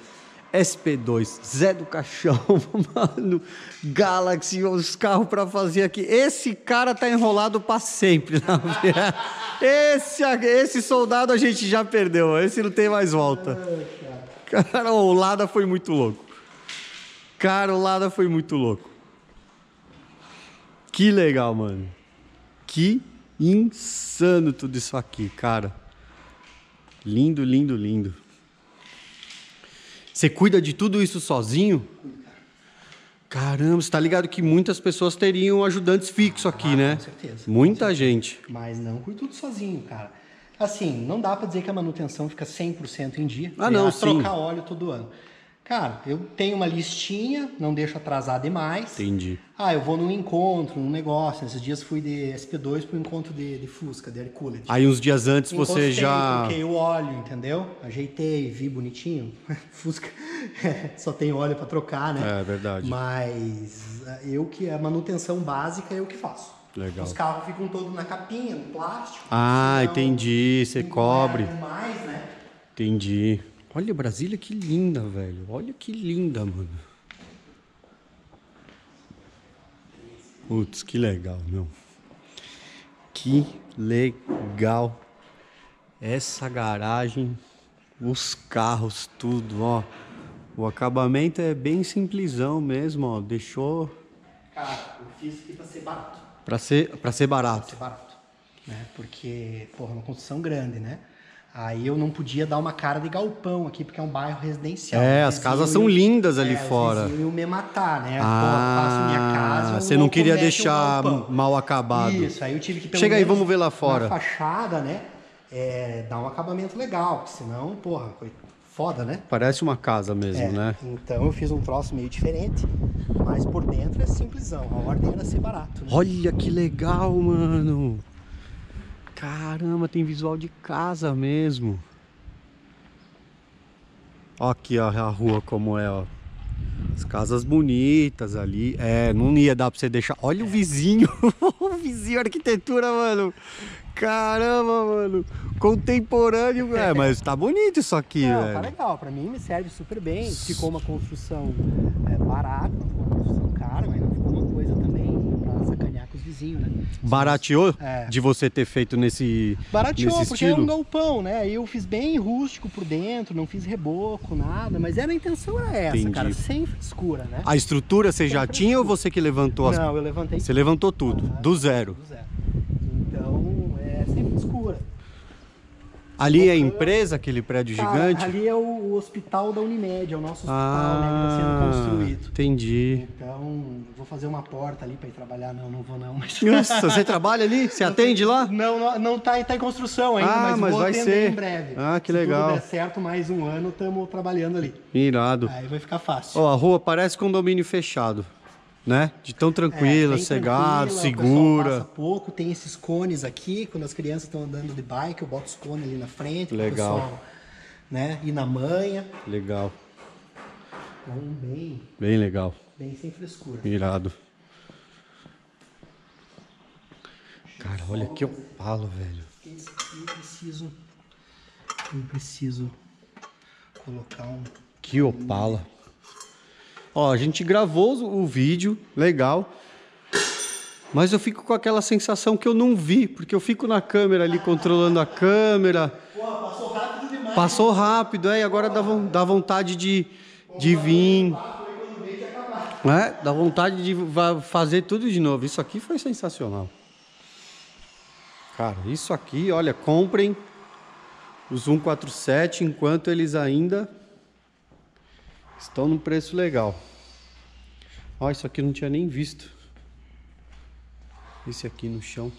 Speaker 1: SP2, Zé do Caixão, mano, Galaxy, os carros para fazer aqui. Esse cara tá enrolado para sempre na Esse, esse soldado a gente já perdeu, esse não tem mais volta. Cara, o Lada foi muito louco. Cara, o Lada foi muito louco. Que legal, mano. Que insano tudo isso aqui, cara. Lindo, lindo, lindo. Você cuida de tudo isso sozinho? Caramba, você tá ligado que muitas pessoas teriam ajudantes fixos aqui, ah, né? Com certeza. Muita com certeza. gente.
Speaker 2: Mas não cuido tudo sozinho, cara. Assim, não dá para dizer que a manutenção fica 100% em dia. Ah, não, é, sim. Trocar óleo todo ano. Cara, eu tenho uma listinha, não deixo atrasar demais. Entendi. Ah, eu vou num encontro, num negócio. Esses dias fui de SP2 pro encontro de, de Fusca, de Hercules. Aí uns dias antes Encostei, você já. Troquei o óleo, entendeu? Ajeitei, vi bonitinho. Fusca só tem óleo para trocar, né? É verdade. Mas ah, eu que a manutenção básica é o que faço.
Speaker 1: Legal. Os carros
Speaker 2: ficam todos na capinha, no plástico.
Speaker 1: Ah, entendi. Você cobre. Mais, né? Entendi. Olha, Brasília que linda, velho. Olha que linda, mano. Putz, que legal, meu. Que legal. Essa garagem, os carros, tudo, ó. O acabamento é bem simplesão mesmo, ó. Deixou.
Speaker 2: Cara, eu fiz aqui pra ser barato.
Speaker 1: Para ser, para ser barato. ser
Speaker 2: barato. Né? Porque, porra, é uma construção grande, né? Aí eu não podia dar uma cara de galpão aqui, porque é um bairro residencial. É, as casas são lindas ali é, fora. Os vizinhos me matar, né? Ah, Pô, minha casa. Você não queria deixar um
Speaker 1: mal acabado. Isso,
Speaker 2: aí eu tive que pelo Chega aí, vamos ver lá fora. Na fachada, né? É, dar um acabamento legal, senão, porra, coitado foda, né?
Speaker 1: Parece uma casa mesmo, é, né?
Speaker 2: Então eu fiz um troço meio diferente, mas por dentro é simplesão. A ordem era ser barato. Né?
Speaker 1: Olha que legal, mano! Caramba, tem visual de casa mesmo. Ó aqui ó, a rua como é, ó. As casas bonitas ali. É, não ia dar pra você deixar. Olha o é. vizinho. o vizinho, arquitetura, mano. Caramba, mano. Contemporâneo, é, mas tá bonito isso aqui, Não, velho. Tá
Speaker 2: legal, pra mim me serve super bem. Ficou uma construção é, barata, ficou uma construção cara, mas não ficou uma coisa também pra sacanear com os vizinhos, né?
Speaker 1: Barateou é. de você ter feito nesse. Barateou, nesse porque estilo? é um
Speaker 2: galpão, né? Eu fiz bem rústico por dentro, não fiz reboco, nada, mas era a intenção era essa, Entendi. cara, sem escura, né? A
Speaker 1: estrutura você sem já tinha ou você que levantou as. Não, eu levantei. Você levantou tudo, ah, do zero. Do zero. Ali é a empresa, aquele prédio Cara, gigante? Ali
Speaker 2: é o, o, hospital da Unimed, é o nosso hospital, né, tá ah, né? Está sendo construído.
Speaker 1: Entendi.
Speaker 2: Então, vou fazer uma porta ali para ir trabalhar. Não, não vou não. Mas... Nossa, você
Speaker 1: trabalha ali? Você atende lá? Não, não, está tá, em construção ainda, ah, mas, mas vai ser. em breve. Ah, que legal. Se tudo der
Speaker 2: certo, mais um ano estamos trabalhando ali.
Speaker 1: Irado. Aí vai ficar fácil. Ó, a rua parece condomínio fechado né? De tão tranquila, é, cegada, segura. Passa
Speaker 2: pouco, tem esses cones aqui, quando as crianças estão andando de bike, eu boto os cones ali na frente. Legal. Pessoal, né? E na manha. Legal. Então, bem.
Speaker 1: Bem legal. Bem sem frescura. Irado. Cara, olha que opala velho. Esse
Speaker 2: aqui eu preciso. Eu preciso colocar um.
Speaker 1: Que opala. Ó, a gente gravou o vídeo, legal. Mas eu fico com aquela sensação que eu não vi, porque eu fico na câmera ali controlando a câmera. Pô, passou rápido demais. Passou rápido, é, e agora dá, dá vontade de, de vir. Né? Dá vontade de fazer tudo de novo. Isso aqui foi sensacional. Cara, isso aqui, olha, comprem os 147 enquanto eles ainda Estão num preço legal. Ó, isso aqui eu não tinha nem visto. Esse aqui no chão.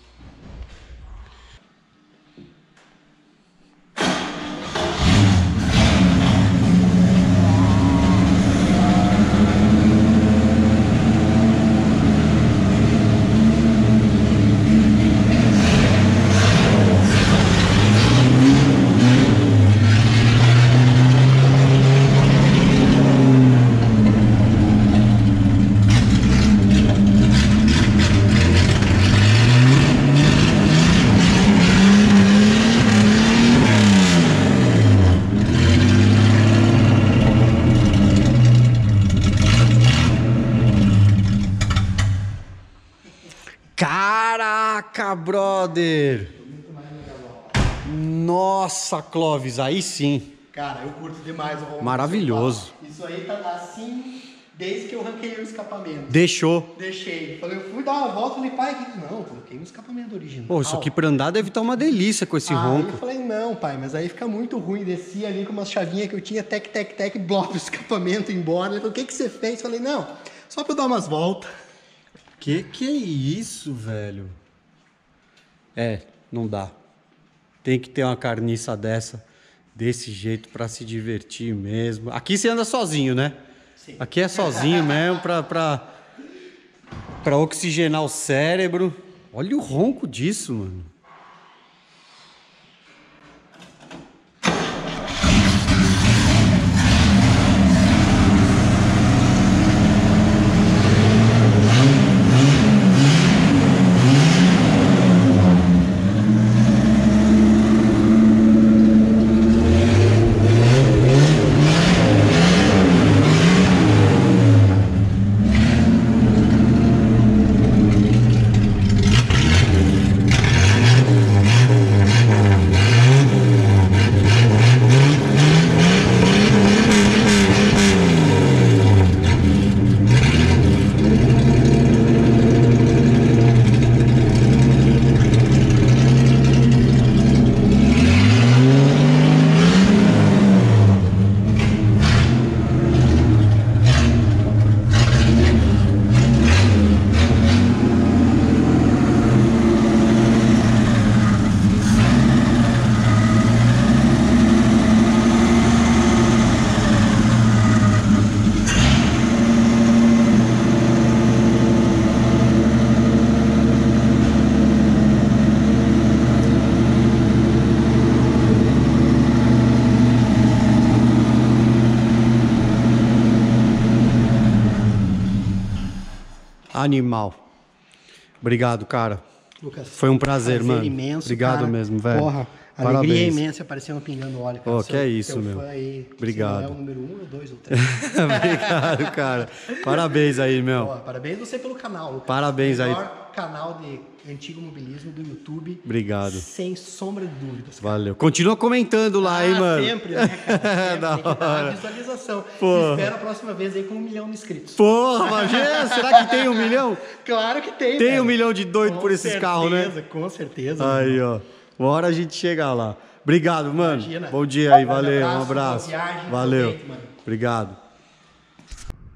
Speaker 1: Clóvis, aí sim.
Speaker 2: Cara, eu curto demais o Romulo
Speaker 1: Maravilhoso.
Speaker 2: Isso aí tá assim desde que eu ranquei o escapamento. Deixou. Deixei. Falei, eu fui dar uma volta, falei, pai, não, coloquei no escapamento original. Pô, isso aqui
Speaker 1: pra andar deve estar tá uma delícia com esse aí ronco. Aí eu
Speaker 2: falei, não, pai, mas aí fica muito ruim. Desci ali com umas chavinhas que eu tinha, tec, tec, tec, bloco o escapamento embora. Ele falou, o que, que você fez? Falei, não, só pra eu dar umas voltas. Que que é isso,
Speaker 1: velho? É, não dá tem que ter uma carniça dessa, desse jeito, para se divertir mesmo. Aqui você anda sozinho, né? Sim. Aqui é sozinho mesmo, para oxigenar o cérebro. Olha o ronco disso, mano. Obrigado, cara. Lucas, foi um prazer, prazer mano. imenso. Obrigado cara. mesmo, velho. Porra, Parabéns. alegria imensa
Speaker 2: aparecendo Pingando Óleo. Oh, que é isso, meu. Aí, Obrigado. Você é o número um, dois, ou três. Obrigado, cara. Parabéns aí, meu. Porra, parabéns você pelo canal, Lucas. Parabéns o aí. canal de Antigo Mobilismo do YouTube. Obrigado. Sem sombra de dúvidas.
Speaker 1: Cara. Valeu. Continua comentando lá, ah, hein, mano? Sempre, né, cara? Sempre, tem
Speaker 2: que visualização. Porra. Espero a próxima vez aí com um milhão de inscritos. Porra, imagina, será que tem um milhão? Claro que tem. Tem cara.
Speaker 1: um milhão de doido
Speaker 2: com por esses carros, né? Com certeza, com certeza. Aí, ó.
Speaker 1: Bora hora a gente chegar lá. Obrigado, mano. Imagina. Bom dia aí, valeu, um abraço. Um abraço. Valeu. Obrigado.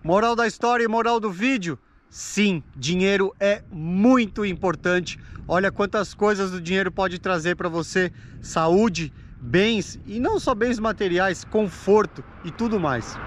Speaker 1: Moral da história e moral do vídeo. Sim, dinheiro é muito importante. Olha quantas coisas o dinheiro pode trazer para você: saúde, bens e não só bens materiais, conforto e tudo mais.